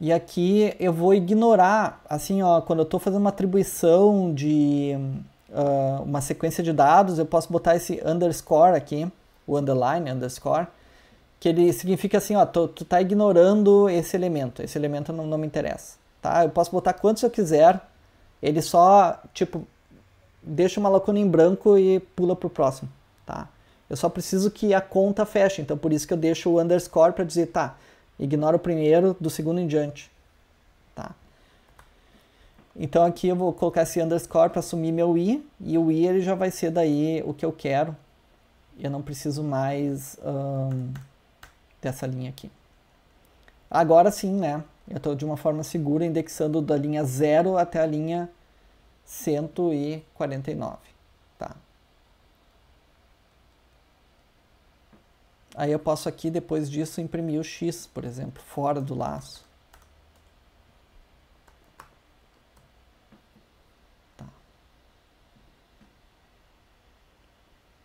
E aqui eu vou ignorar, assim, ó, quando eu estou fazendo uma atribuição de uh, uma sequência de dados, eu posso botar esse underscore aqui, o underline, underscore, que ele significa assim, ó, tu, tu tá ignorando esse elemento, esse elemento não, não me interessa, tá? Eu posso botar quantos eu quiser, ele só, tipo, deixa uma lacuna em branco e pula pro próximo, tá? Eu só preciso que a conta feche, então por isso que eu deixo o underscore para dizer, tá, ignora o primeiro, do segundo em diante. Tá? Então aqui eu vou colocar esse underscore para assumir meu i, e o i ele já vai ser daí o que eu quero. Eu não preciso mais dessa linha aqui. Agora sim, né? Eu estou de uma forma segura indexando da linha 0 até a linha 149. Aí eu posso aqui, depois disso, imprimir o X, por exemplo, fora do laço. Tá.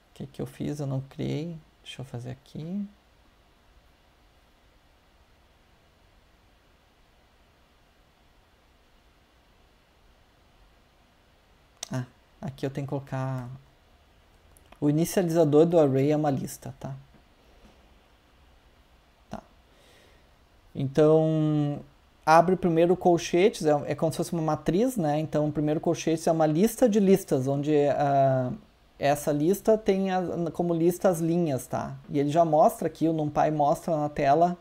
O que, que eu fiz? Eu não criei. Deixa eu fazer aqui. Ah, aqui eu tenho que colocar... O inicializador do array é uma lista, tá? Então, abre primeiro colchetes, é, é como se fosse uma matriz, né? Então, o primeiro colchetes é uma lista de listas, onde uh, essa lista tem a, como lista as linhas, tá? E ele já mostra aqui, o NumPy mostra na tela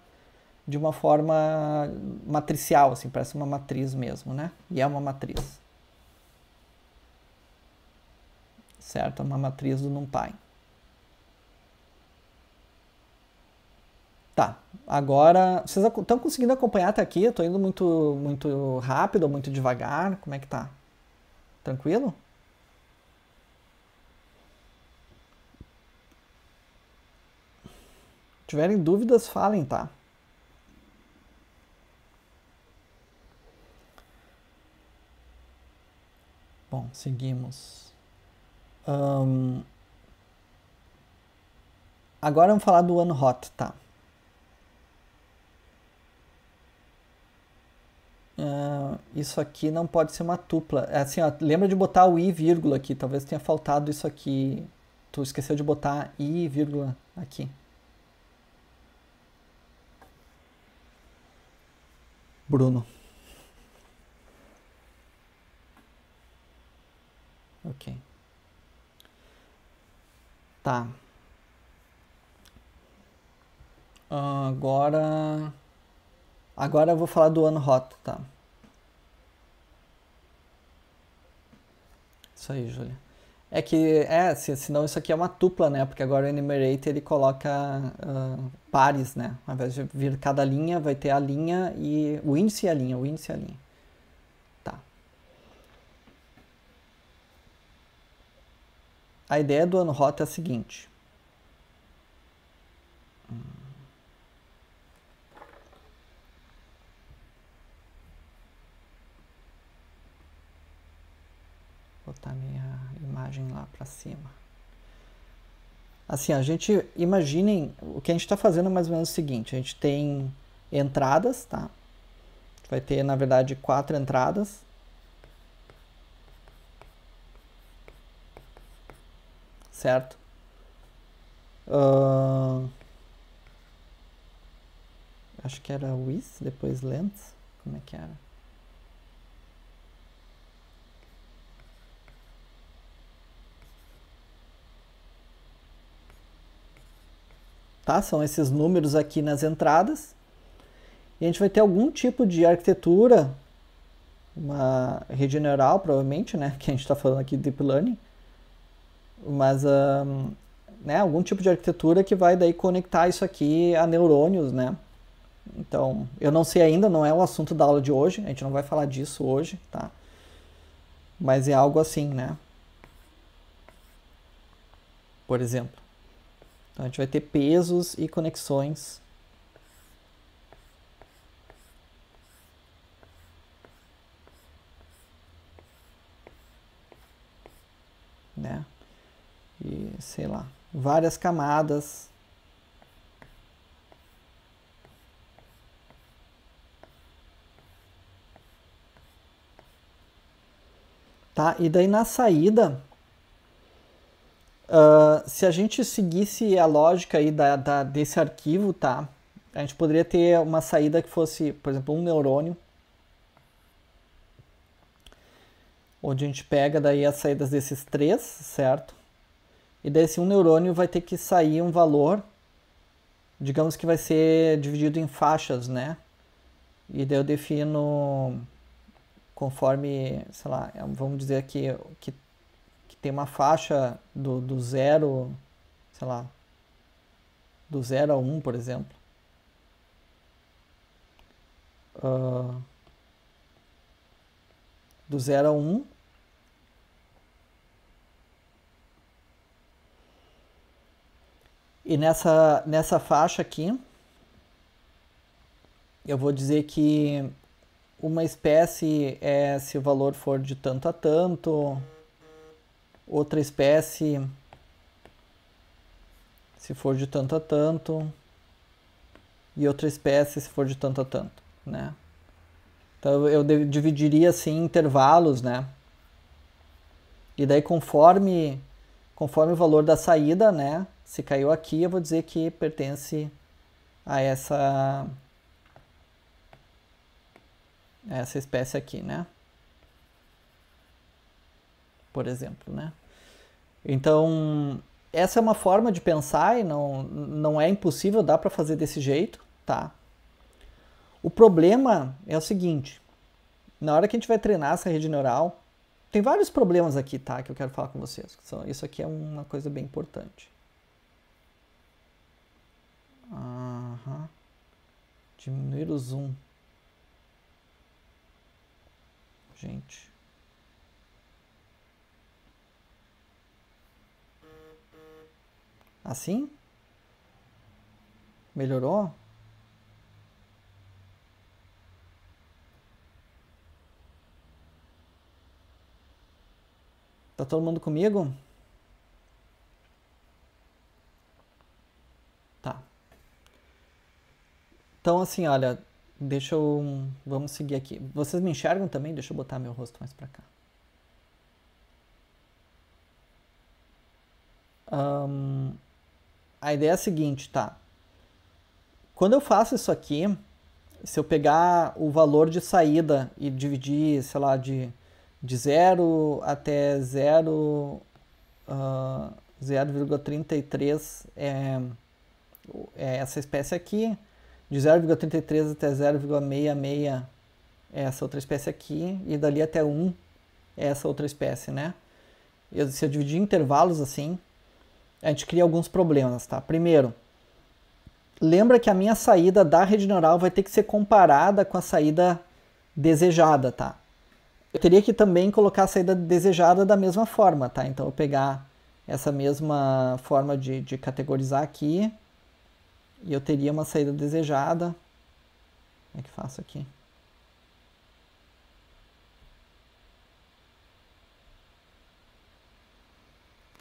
de uma forma matricial, assim, parece uma matriz mesmo, né? E é uma matriz. Certo? É uma matriz do NumPy. Tá, agora vocês estão conseguindo acompanhar até aqui? Eu tô indo muito, muito rápido, muito devagar? Como é que tá? Tranquilo? Tiverem dúvidas, falem, tá? Bom, seguimos. Um... Agora vamos falar do One Hot, tá? Uh, isso aqui não pode ser uma tupla. É assim, ó, lembra de botar o i vírgula aqui. Talvez tenha faltado isso aqui. Tu esqueceu de botar i vírgula aqui. Bruno. Ok. Tá. Uh, agora... Agora eu vou falar do ano rota, tá? Isso aí, Júlia. É que, é, se, senão isso aqui é uma tupla, né? Porque agora o enumerator ele coloca uh, pares, né? Ao invés de vir cada linha, vai ter a linha e o índice e a linha, o índice e a linha. Tá. A ideia do ano rota é a seguinte. Hum. botar minha imagem lá para cima. Assim, a gente, imaginem, o que a gente está fazendo é mais ou menos é o seguinte, a gente tem entradas, tá? Vai ter, na verdade, quatro entradas. Certo? Uh... Acho que era width depois length, como é que era? tá? São esses números aqui nas entradas. E a gente vai ter algum tipo de arquitetura, uma rede neural, provavelmente, né? Que a gente está falando aqui de deep learning. Mas, um, né? Algum tipo de arquitetura que vai daí conectar isso aqui a neurônios, né? Então, eu não sei ainda, não é o assunto da aula de hoje. A gente não vai falar disso hoje, tá? Mas é algo assim, né? Por exemplo. Então a gente vai ter pesos e conexões. Né? E sei lá, várias camadas. Tá? E daí na saída Uh, se a gente seguisse a lógica aí da, da, desse arquivo, tá? A gente poderia ter uma saída que fosse, por exemplo, um neurônio, onde a gente pega daí as saídas desses três, certo? E desse um neurônio vai ter que sair um valor, digamos que vai ser dividido em faixas, né? E daí eu defino conforme, sei lá, vamos dizer que, que tem uma faixa do, do zero, sei lá, do zero a um, por exemplo. Uh, do zero a um, E nessa, nessa faixa aqui, eu vou dizer que uma espécie é se o valor for de tanto a tanto, Outra espécie, se for de tanto a tanto, e outra espécie, se for de tanto a tanto, né? Então eu dividiria assim em intervalos, né? E daí conforme conforme o valor da saída, né? Se caiu aqui, eu vou dizer que pertence a essa essa espécie aqui, né? por exemplo, né? Então, essa é uma forma de pensar e não, não é impossível, dá para fazer desse jeito, tá? O problema é o seguinte, na hora que a gente vai treinar essa rede neural, tem vários problemas aqui, tá? Que eu quero falar com vocês. Isso aqui é uma coisa bem importante. Uhum. Diminuir o zoom. Gente. Assim? Melhorou? Tá todo mundo comigo? Tá. Então, assim, olha, deixa eu. Vamos seguir aqui. Vocês me enxergam também? Deixa eu botar meu rosto mais pra cá. Um, a ideia é a seguinte, tá? Quando eu faço isso aqui, se eu pegar o valor de saída e dividir, sei lá, de, de 0 até 0, uh, 0,33 é, é essa espécie aqui, de 0,33 até 0,66 é essa outra espécie aqui, e dali até 1 é essa outra espécie, né? Eu, se eu dividir intervalos assim, a gente cria alguns problemas, tá? Primeiro, lembra que a minha saída da rede neural vai ter que ser comparada com a saída desejada, tá? Eu teria que também colocar a saída desejada da mesma forma, tá? Então eu pegar essa mesma forma de, de categorizar aqui e eu teria uma saída desejada. Como é que faço aqui?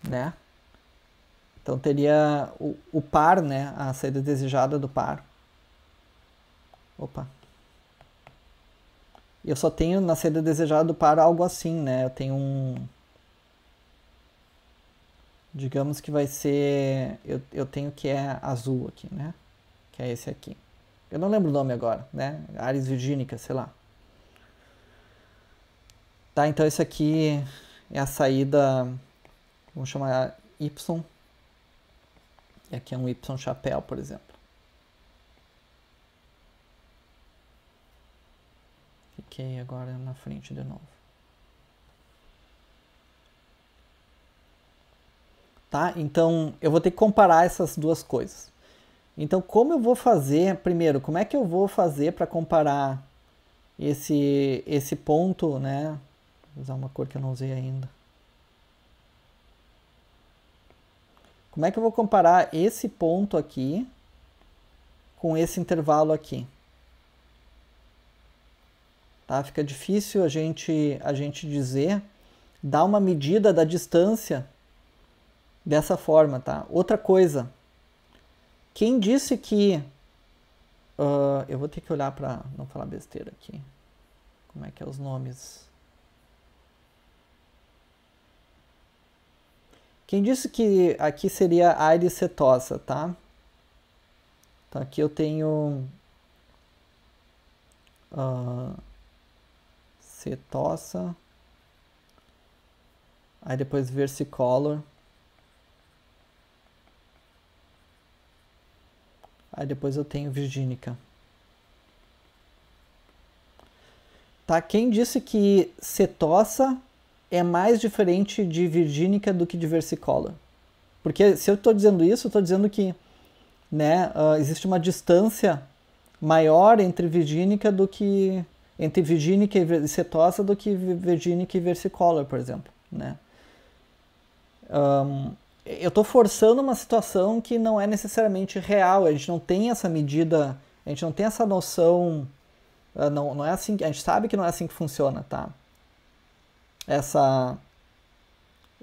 Né? Então teria o, o par, né? A saída desejada do par. Opa. Eu só tenho na saída desejada do par algo assim, né? Eu tenho um. Digamos que vai ser. Eu, eu tenho que é azul aqui, né? Que é esse aqui. Eu não lembro o nome agora, né? Ares virgínica, sei lá. Tá, então esse aqui é a saída. Vamos chamar Y e aqui é um Y chapéu, por exemplo. Fiquei agora na frente de novo. Tá? Então, eu vou ter que comparar essas duas coisas. Então, como eu vou fazer, primeiro, como é que eu vou fazer para comparar esse, esse ponto, né? Vou usar uma cor que eu não usei ainda. Como é que eu vou comparar esse ponto aqui com esse intervalo aqui? Tá? Fica difícil a gente, a gente dizer, dar uma medida da distância dessa forma, tá? Outra coisa, quem disse que... Uh, eu vou ter que olhar para não falar besteira aqui. Como é que é os nomes? Quem disse que aqui seria Aires setosa, tá? Então aqui eu tenho uh, aí depois versicolor, aí depois eu tenho virgínica. Tá? Quem disse que setosa é mais diferente de virgínica do que de versicolor. Porque se eu estou dizendo isso, eu estou dizendo que né, uh, existe uma distância maior entre virgínica do que entre virgínica e cetosa do que virgínica e versicolor, por exemplo, né? Um, eu estou forçando uma situação que não é necessariamente real. A gente não tem essa medida, a gente não tem essa noção. Uh, não, não é assim. A gente sabe que não é assim que funciona, tá? essa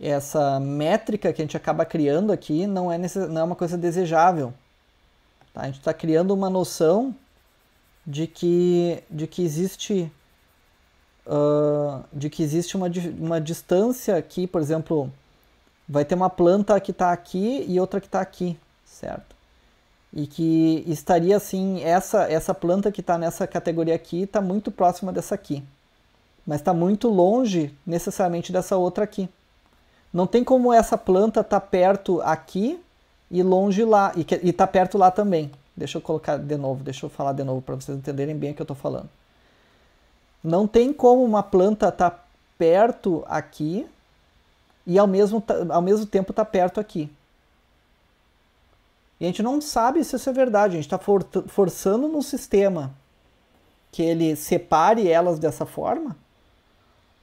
essa métrica que a gente acaba criando aqui não é, necess... não é uma coisa desejável. Tá? A gente está criando uma noção de que, de que existe uh, de que existe uma, uma distância aqui, por exemplo, vai ter uma planta que está aqui e outra que está aqui, certo? E que estaria assim, essa, essa planta que está nessa categoria aqui está muito próxima dessa aqui mas está muito longe necessariamente dessa outra aqui. Não tem como essa planta estar tá perto aqui e longe lá, e está perto lá também. Deixa eu colocar de novo, deixa eu falar de novo para vocês entenderem bem o que eu estou falando. Não tem como uma planta estar tá perto aqui e ao mesmo, ao mesmo tempo estar tá perto aqui. E a gente não sabe se isso é verdade, a gente está for forçando no sistema que ele separe elas dessa forma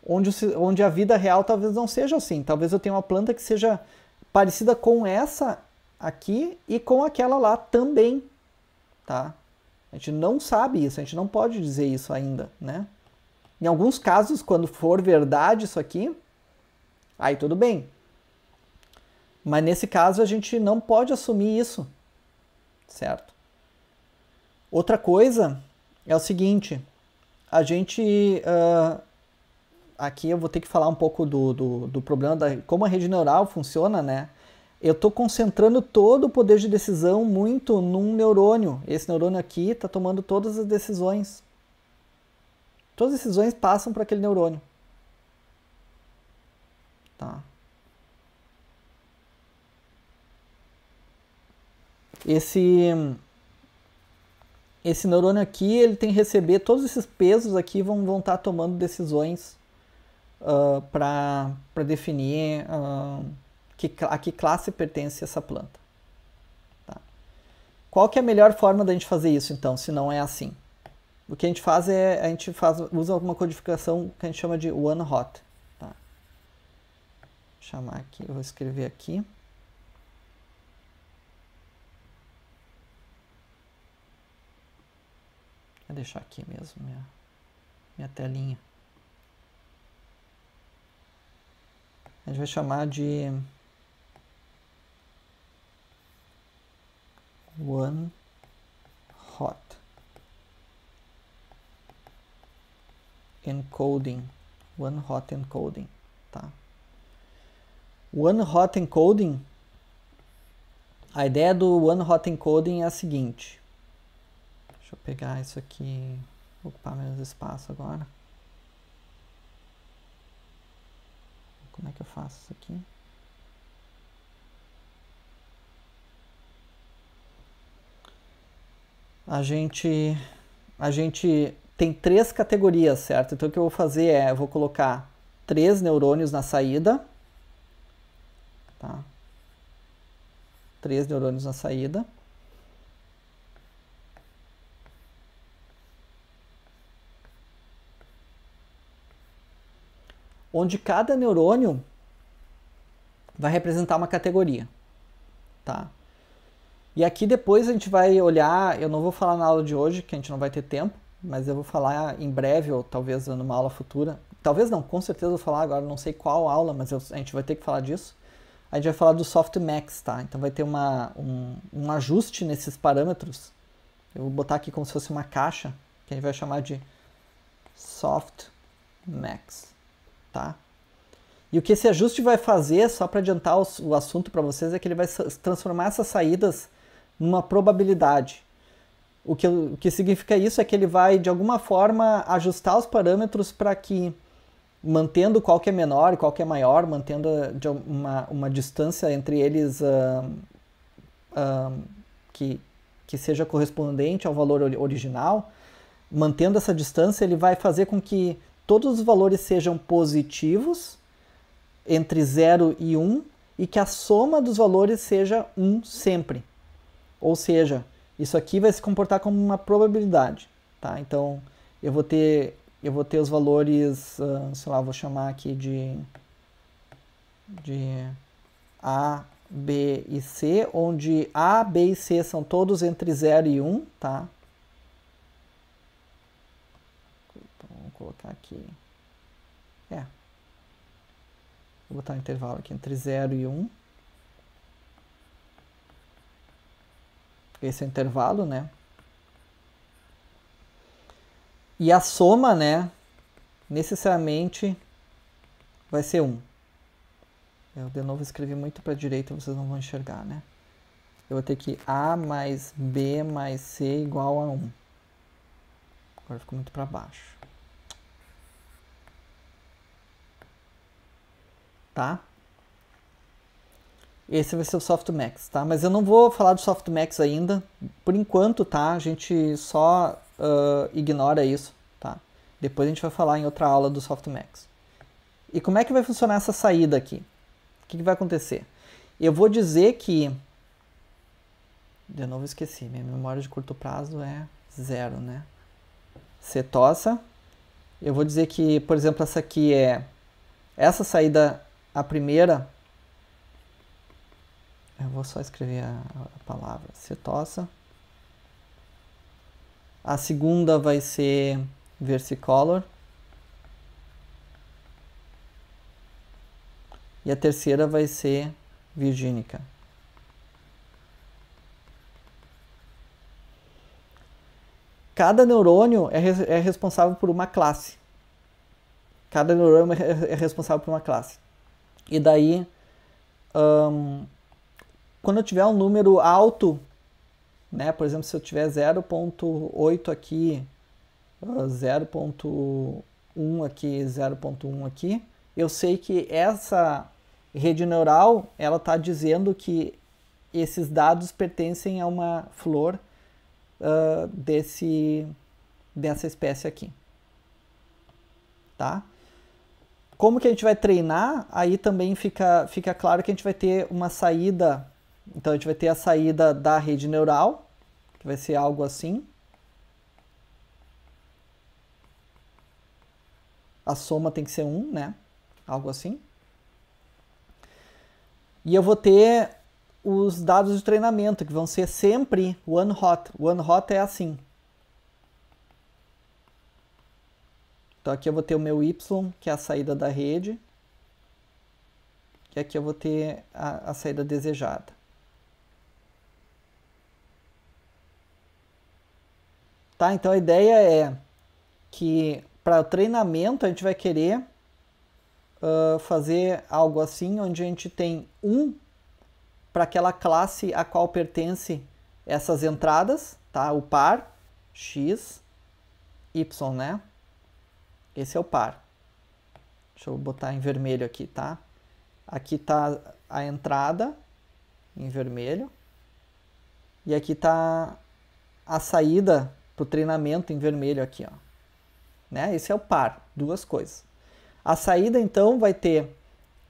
onde, onde a vida real talvez não seja assim. Talvez eu tenha uma planta que seja parecida com essa aqui e com aquela lá também, tá? A gente não sabe isso, a gente não pode dizer isso ainda, né? Em alguns casos, quando for verdade isso aqui, aí tudo bem. Mas nesse caso a gente não pode assumir isso, certo? Outra coisa é o seguinte: a gente uh, aqui eu vou ter que falar um pouco do, do, do problema da como a rede neural funciona, né? Eu estou concentrando todo o poder de decisão muito num neurônio. Esse neurônio aqui está tomando todas as decisões. Todas as decisões passam para aquele neurônio. Tá. Esse esse neurônio aqui, ele tem que receber todos esses pesos aqui vão vão estar tá tomando decisões uh, para definir uh, que, a que classe pertence essa planta. Tá? Qual que é a melhor forma da gente fazer isso, então, se não é assim? O que a gente faz é, a gente faz, usa uma codificação que a gente chama de one hot. Tá? Vou chamar aqui, vou escrever aqui. Vou deixar aqui mesmo minha, minha telinha. a gente vai chamar de one hot encoding one hot encoding tá one hot encoding a ideia do one hot encoding é a seguinte deixa eu pegar isso aqui ocupar menos espaço agora Como é que eu faço isso aqui? A gente, a gente tem três categorias, certo? Então o que eu vou fazer é, eu vou colocar três neurônios na saída, tá? Três neurônios na saída. onde cada neurônio vai representar uma categoria, tá? E aqui depois a gente vai olhar, eu não vou falar na aula de hoje, que a gente não vai ter tempo, mas eu vou falar em breve ou talvez numa aula futura. Talvez não, com certeza eu vou falar agora, não sei qual aula, mas eu, a gente vai ter que falar disso. A gente vai falar do softmax, tá? Então vai ter uma, um, um ajuste nesses parâmetros. Eu vou botar aqui como se fosse uma caixa, que a gente vai chamar de softmax tá? E o que esse ajuste vai fazer, só para adiantar o, o assunto para vocês, é que ele vai transformar essas saídas numa probabilidade. O que, o que significa isso é que ele vai, de alguma forma, ajustar os parâmetros para que, mantendo qual que é menor, e qual que é maior, mantendo eh, uma, uma distância entre eles uh, uh, que, que seja correspondente ao valor original, mantendo essa distância, ele vai fazer com que todos os valores sejam positivos, entre 0 e 1, um, e que a soma dos valores seja 1 um sempre. Ou seja, isso aqui vai se comportar como uma probabilidade. Tá? Então, eu vou ter, eu vou ter os valores, ah, sei lá, vou chamar aqui de, de A, B e C, onde A, B e C são todos entre 0 e 1, um, tá? colocar aqui. É. Vou botar um intervalo aqui entre 0 e 1. Um. Esse é o intervalo, né? E a soma, né? Necessariamente vai ser 1. Um. Eu de novo escrevi muito para a direita, vocês não vão enxergar, né? Eu vou ter que A mais B mais C igual a 1. Agora ficou muito para baixo. tá? Esse vai ser o Softmax, tá? Mas eu não vou falar do Softmax ainda, por enquanto, tá? A gente só uh, ignora isso, tá? Depois a gente vai falar em outra aula do Softmax. E como é que vai funcionar essa saída aqui? O que, que vai acontecer? Eu vou dizer que... De novo esqueci, minha memória de curto prazo é zero, né? Cetosa. Eu vou dizer que, por exemplo, essa aqui é... Essa saída a primeira. Eu vou só escrever a, a palavra cetosa. A segunda vai ser versicolor. E a terceira vai ser virgínica. Cada neurônio é, re é responsável por uma classe. Cada neurônio é, é responsável por uma classe. E daí, um, quando eu tiver um número alto, né, por exemplo, se eu tiver 0.8 aqui, 0.1 ah, aqui, 0.1 aqui, eu sei que essa rede neural, ela está dizendo que esses dados pertencem a uma flor uh, desse, dessa espécie aqui. Tá? Como que a gente vai treinar, aí também fica, fica claro que a gente vai ter uma saída. Então a gente vai ter a saída da rede neural, que vai ser algo assim. A soma tem que ser 1, né? Algo assim. E eu vou ter os dados de treinamento, que vão ser sempre one hot. One hot é assim, Então aqui eu vou ter o meu Y, que é a saída da rede, e aqui eu vou ter a, a saída desejada. Tá? Então a ideia é que para o treinamento a gente vai querer uh, fazer algo assim, onde a gente tem um para aquela classe a qual pertence essas entradas, tá? O par, x, y, né? Esse é o par. Deixa eu botar em vermelho aqui, tá? Aqui tá a entrada em vermelho. E aqui tá a saída pro treinamento em vermelho aqui, ó. Né? Esse é o par, duas coisas. A saída então vai ter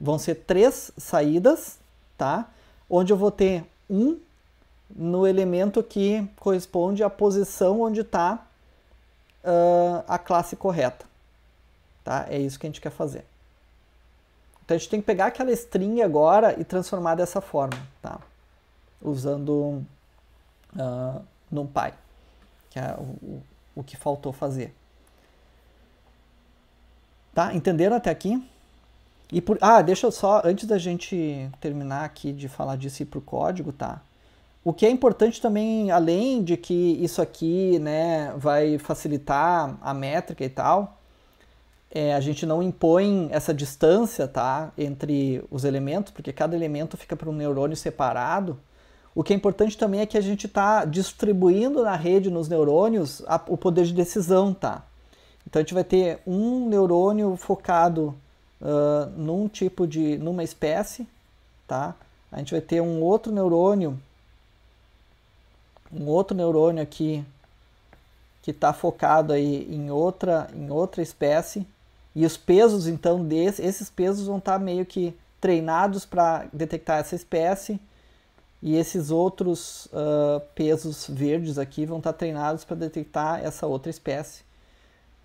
vão ser três saídas, tá? Onde eu vou ter um no elemento que corresponde à posição onde está uh, a classe correta. Tá? É isso que a gente quer fazer. Então a gente tem que pegar aquela string agora e transformar dessa forma, tá? Usando uh, NumPy, que é o, o que faltou fazer. Tá? Entenderam até aqui? E por... Ah, deixa eu só, antes da gente terminar aqui de falar disso e ir para o código, tá? O que é importante também, além de que isso aqui né, vai facilitar a métrica e tal, é, a gente não impõe essa distância tá, entre os elementos, porque cada elemento fica para um neurônio separado. O que é importante também é que a gente está distribuindo na rede, nos neurônios, a, o poder de decisão. Tá? Então a gente vai ter um neurônio focado uh, num tipo de. numa espécie. Tá? A gente vai ter um outro neurônio, um outro neurônio aqui que está focado aí em outra, em outra espécie e os pesos, então, desse, esses pesos vão estar tá meio que treinados para detectar essa espécie, e esses outros uh, pesos verdes aqui vão estar tá treinados para detectar essa outra espécie.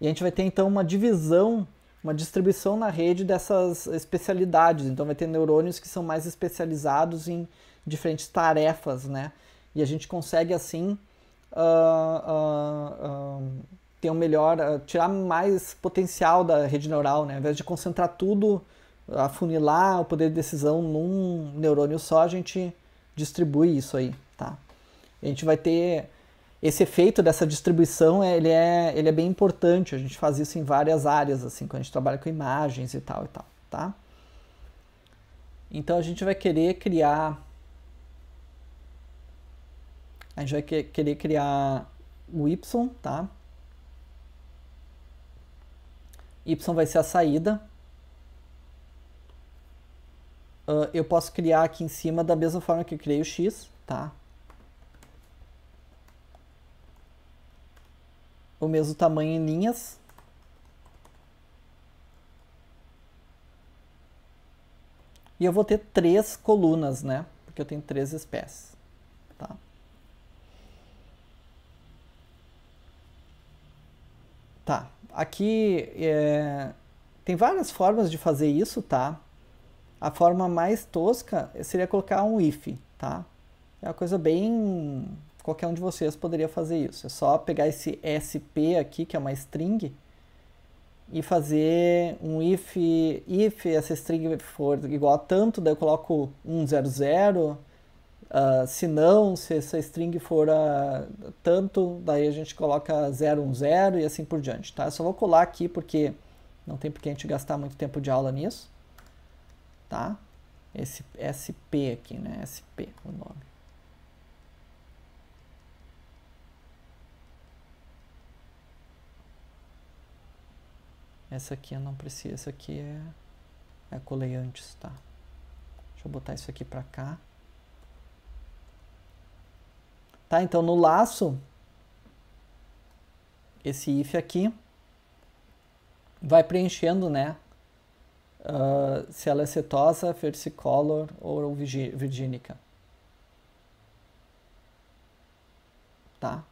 E a gente vai ter então uma divisão, uma distribuição na rede dessas especialidades. Então vai ter neurônios que são mais especializados em diferentes tarefas, né? E a gente consegue assim uh, uh, ter um melhor, eh, tirar mais potencial da rede neural, né? Ao invés de concentrar tudo, eh, afunilar o poder de decisão num neurônio só, a gente distribui isso aí, tá? A gente vai ter esse efeito dessa distribuição, eh, ele é, ele é bem importante. A gente faz isso em várias áreas, assim, quando a gente trabalha com imagens e tal e tal, tá? Então a gente vai querer criar a gente vai querer criar o Y, tá? Y vai ser a saída. Uh, eu posso criar aqui em cima da mesma forma que eu criei o X, tá? O mesmo tamanho em linhas. E eu vou ter três colunas, né? Porque eu tenho três espécies, tá? Tá. Aqui é, tem várias formas de fazer isso, tá? A forma mais tosca seria colocar um if, tá? É uma coisa bem... qualquer um de vocês poderia fazer isso. É só pegar esse sp aqui, que é uma string, e fazer um if, if essa string for igual a tanto, daí eu coloco 100, Uh, se não, se essa string for a, tanto, daí a gente coloca 010 e assim por diante, tá? Eu só vou colar aqui porque não tem porque a gente gastar muito tempo de aula nisso, tá? Esse SP aqui, né? SP o nome. Essa aqui eu não preciso, essa aqui é, é colei antes, tá? Deixa eu botar isso aqui pra cá. Tá? Então no laço, esse if aqui vai preenchendo, né? Uh, se ela é cetosa, versicolor ou virgínica. Tá?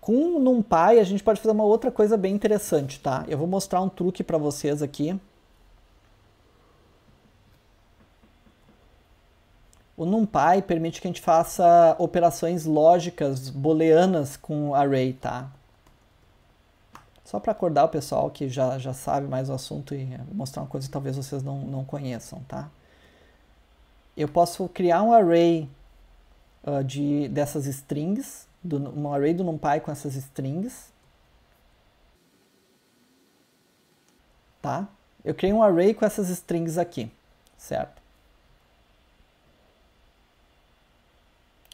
Com NumPy a gente pode fazer uma outra coisa bem interessante, tá? Eu vou mostrar um truque para vocês aqui O NumPy permite que a gente faça operações lógicas booleanas com array, tá? Só para acordar o pessoal que já, já sabe mais o assunto e mostrar uma coisa que talvez vocês não, não conheçam, tá? Eu posso criar um array uh, de, dessas strings, do, um array do NumPy com essas strings. Tá? Eu criei um array com essas strings aqui, certo?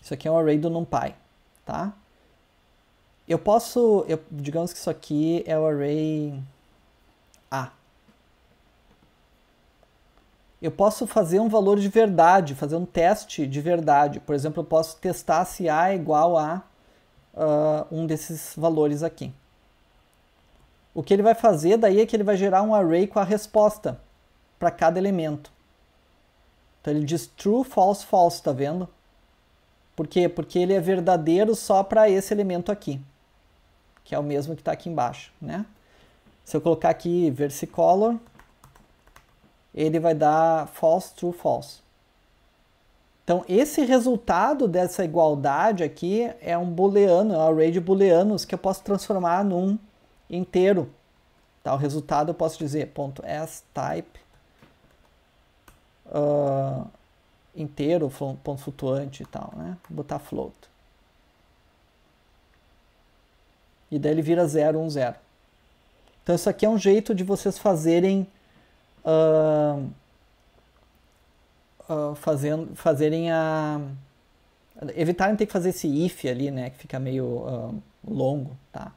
Isso aqui é um array do NumPy, tá? Eu posso, eu, digamos que isso aqui é o array A. Eu posso fazer um valor de verdade, fazer um teste de verdade. Por exemplo, eu posso testar se A é igual a uh, um desses valores aqui. O que ele vai fazer daí é que ele vai gerar um array com a resposta para cada elemento. Então ele diz true, false, false, tá vendo? Por quê? Porque ele é verdadeiro só para esse elemento aqui, que é o mesmo que está aqui embaixo, né? Se eu colocar aqui versicolor, ele vai dar false, true, false. Então, esse resultado dessa igualdade aqui é um booleano, é um array de booleanos que eu posso transformar num inteiro. Tá? O resultado eu posso dizer ponto .s type uh, inteiro, ponto flutuante e tal, né? Botar float. E daí ele vira 0, 1, 0. Então isso aqui é um jeito de vocês fazerem uh, uh, ah, fazendo, fazerem a evitarem ter que fazer esse if ali, né, que fica meio uh, longo, tá?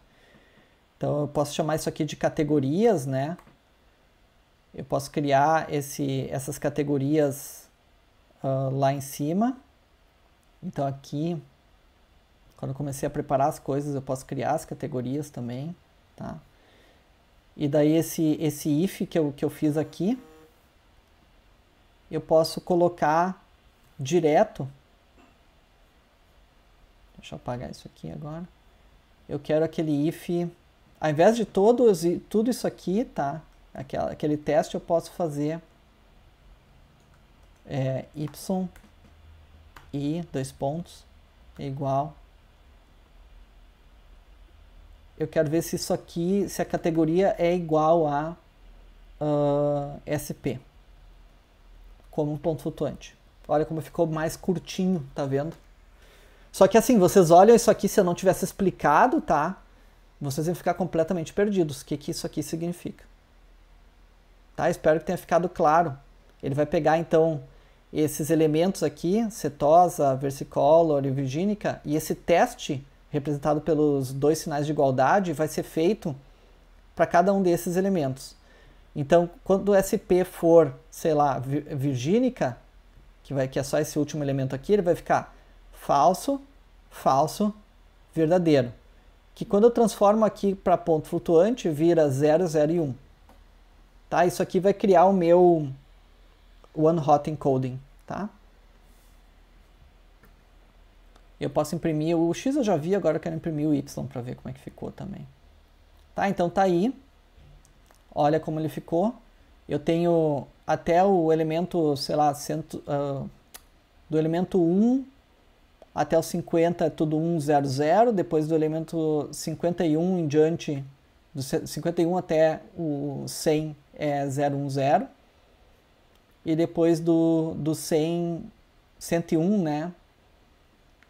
Então eu posso chamar isso aqui de categorias, né? Eu posso criar esse, essas categorias ah, lá em cima. Então aqui, quando eu comecei a preparar as coisas, eu posso criar as categorias também, tá? E daí esse, esse if que eu, que eu fiz aqui, eu posso colocar direto. Deixa eu apagar isso aqui agora. Eu quero aquele if, ao invés de todos, tudo isso aqui, tá? Aquela, aquele teste eu posso fazer é, y e dois pontos é igual eu quero ver se isso aqui se a categoria é igual a uh, ah, SP como um ponto flutuante olha como ficou mais curtinho tá vendo só que assim vocês olham isso aqui se eu não tivesse explicado tá vocês iam ficar completamente perdidos o que que isso aqui significa tá espero que tenha ficado claro ele vai pegar então esses elementos aqui, cetosa, versicolor e virgínica, e esse teste representado pelos dois sinais de igualdade vai ser feito para cada um desses elementos. Então, quando o SP for, sei lá, virgínica, que, vai, que é só esse último elemento aqui, ele vai ficar falso, falso, verdadeiro. Que quando eu transformo aqui para ponto flutuante, vira 0, 0 e 1. Um. Tá? Isso aqui vai criar o meu one-hot encoding tá? Eu posso imprimir o X eu já vi, agora eu quero imprimir o Y para ver como é que ficou também. Tá, então tá aí. Olha como ele ficou. Eu tenho até o elemento, sei lá, cento, uh, do elemento 1 até o 50 é tudo 1, 0, 0. Depois do elemento 51 em diante, do 51 até o 100 é 0, 1, 0 e depois do, do 100, 101, né?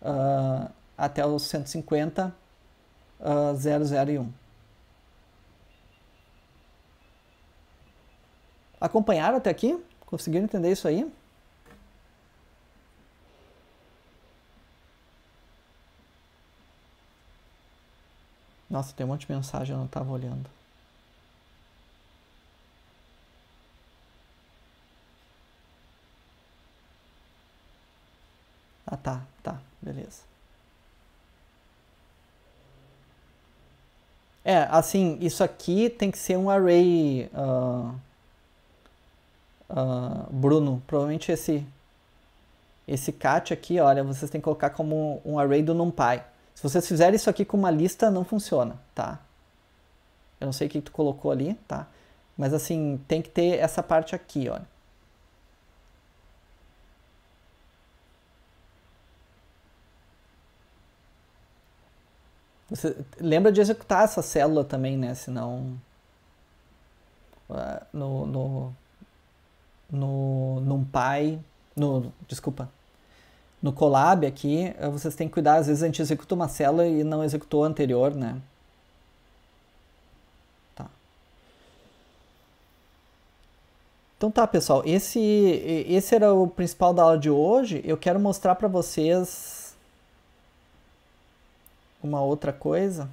Uh, até os 150, uh, 001. Acompanharam até aqui? Conseguiram entender isso aí? Nossa, tem um monte de mensagem, eu não estava olhando. Ah, tá, tá, beleza. É, assim, isso aqui tem que ser um array, uh, uh, Bruno. Provavelmente esse, esse cat aqui, olha, vocês têm que colocar como um array do NumPy. Se vocês fizerem isso aqui com uma lista, não funciona, tá? Eu não sei o que tu colocou ali, tá? Mas assim, tem que ter essa parte aqui, olha. Você lembra de executar essa célula também, né? Senão. Ah, no. no no NumPy, no, desculpa, no Colab aqui, eh, vocês têm que cuidar, às vezes a gente executa uma célula e não executou a anterior, né? Tá. Então tá, pessoal, esse, esse era o principal da aula de hoje, eu quero mostrar para vocês uma outra coisa.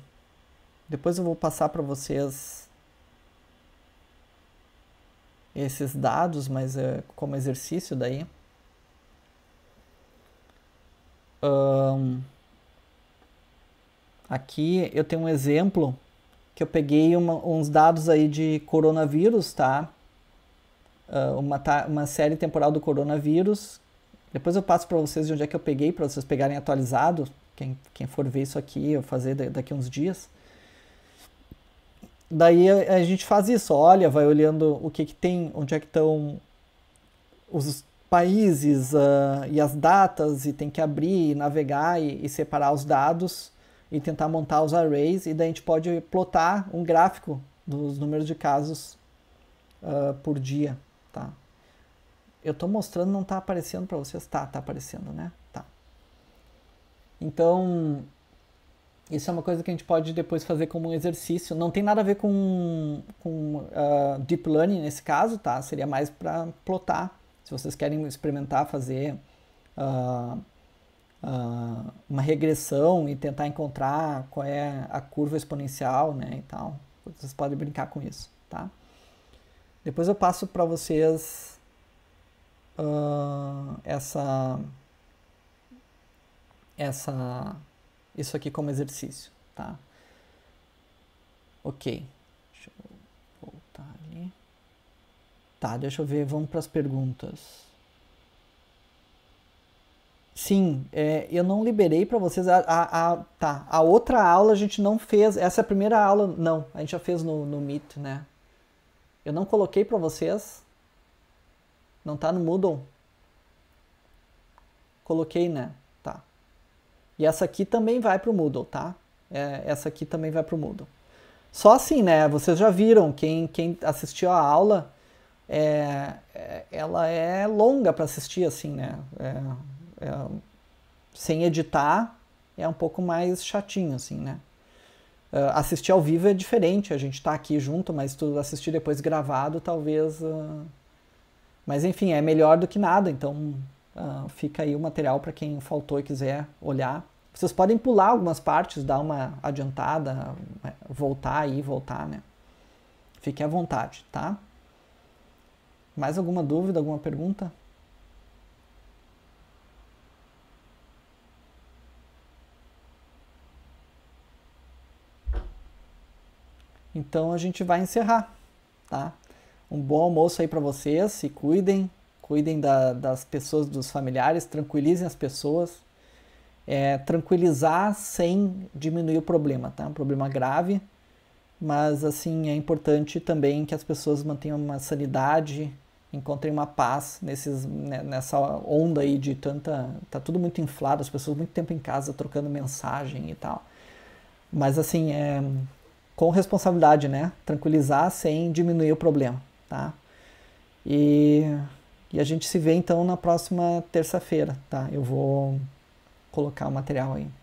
Depois eu vou passar para vocês esses dados, mas é como exercício daí. Um, aqui eu tenho um exemplo que eu peguei uma, uns dados aí de coronavírus, tá? Uh, uma, ta, uma série temporal do coronavírus. Depois eu passo para vocês de onde é que eu peguei, para vocês pegarem atualizado, quem, quem for ver isso aqui, eu fazer daqui a uns dias. Daí a, a, gente faz isso, olha, vai olhando o que, que tem, onde é que estão os países uh, e as datas, e tem que abrir, e navegar e, e separar os dados e tentar montar os arrays, e daí a gente pode plotar um gráfico dos números de casos uh, por dia, tá? Eu estou mostrando, não está aparecendo para vocês, tá? está aparecendo, né? Então, isso é uma coisa que a gente pode depois fazer como um exercício. Não tem nada a ver com, com uh, deep learning nesse caso, tá? Seria mais para plotar. Se vocês querem experimentar fazer uh, uh, uma regressão e tentar encontrar qual é a curva exponencial, né, e tal, vocês podem brincar com isso, tá? Depois eu passo para vocês essa essa, isso aqui como exercício, tá? Ok. Deixa eu voltar ali. Tá, deixa eu ver, vamos para as perguntas. Sim, é, eu não liberei para vocês a, a, a, tá, a outra aula a gente não fez, essa é a primeira aula, não, a gente já fez no, no Meet, né? Eu não coloquei para vocês, não tá no Moodle? Coloquei, né? E essa aqui também vai para o Moodle, tá? É, essa aqui também vai para o Moodle. Só assim, né? Vocês já viram, quem, quem assistiu a aula, é, é ela é longa para assistir, assim, né? É, é, sem editar é um pouco mais chatinho, assim, né? É, assistir ao vivo é diferente, a gente está aqui junto, mas tu assistir depois gravado, talvez. Uh... Mas enfim, é melhor do que nada, então Uh, fica aí o material para quem faltou e quiser olhar. Vocês podem pular algumas partes, dar uma adiantada, é, voltar e voltar, né? Fique à vontade, tá? Mais alguma dúvida, alguma pergunta? Então a gente vai encerrar, tá? Um bom almoço aí para vocês, se cuidem, cuidem da, das pessoas, dos familiares, tranquilizem as pessoas. É, tranquilizar sem diminuir o problema, tá? Um problema grave, mas assim é importante também que as pessoas mantenham uma sanidade, encontrem uma paz nesses, né, nessa onda aí de tanta. Tá tudo muito inflado, as pessoas muito tempo em casa trocando mensagem e tal. Mas assim, é, com responsabilidade, né? Tranquilizar sem diminuir o problema, tá? E e a gente se vê então na próxima terça-feira, tá? Eu vou colocar o material aí.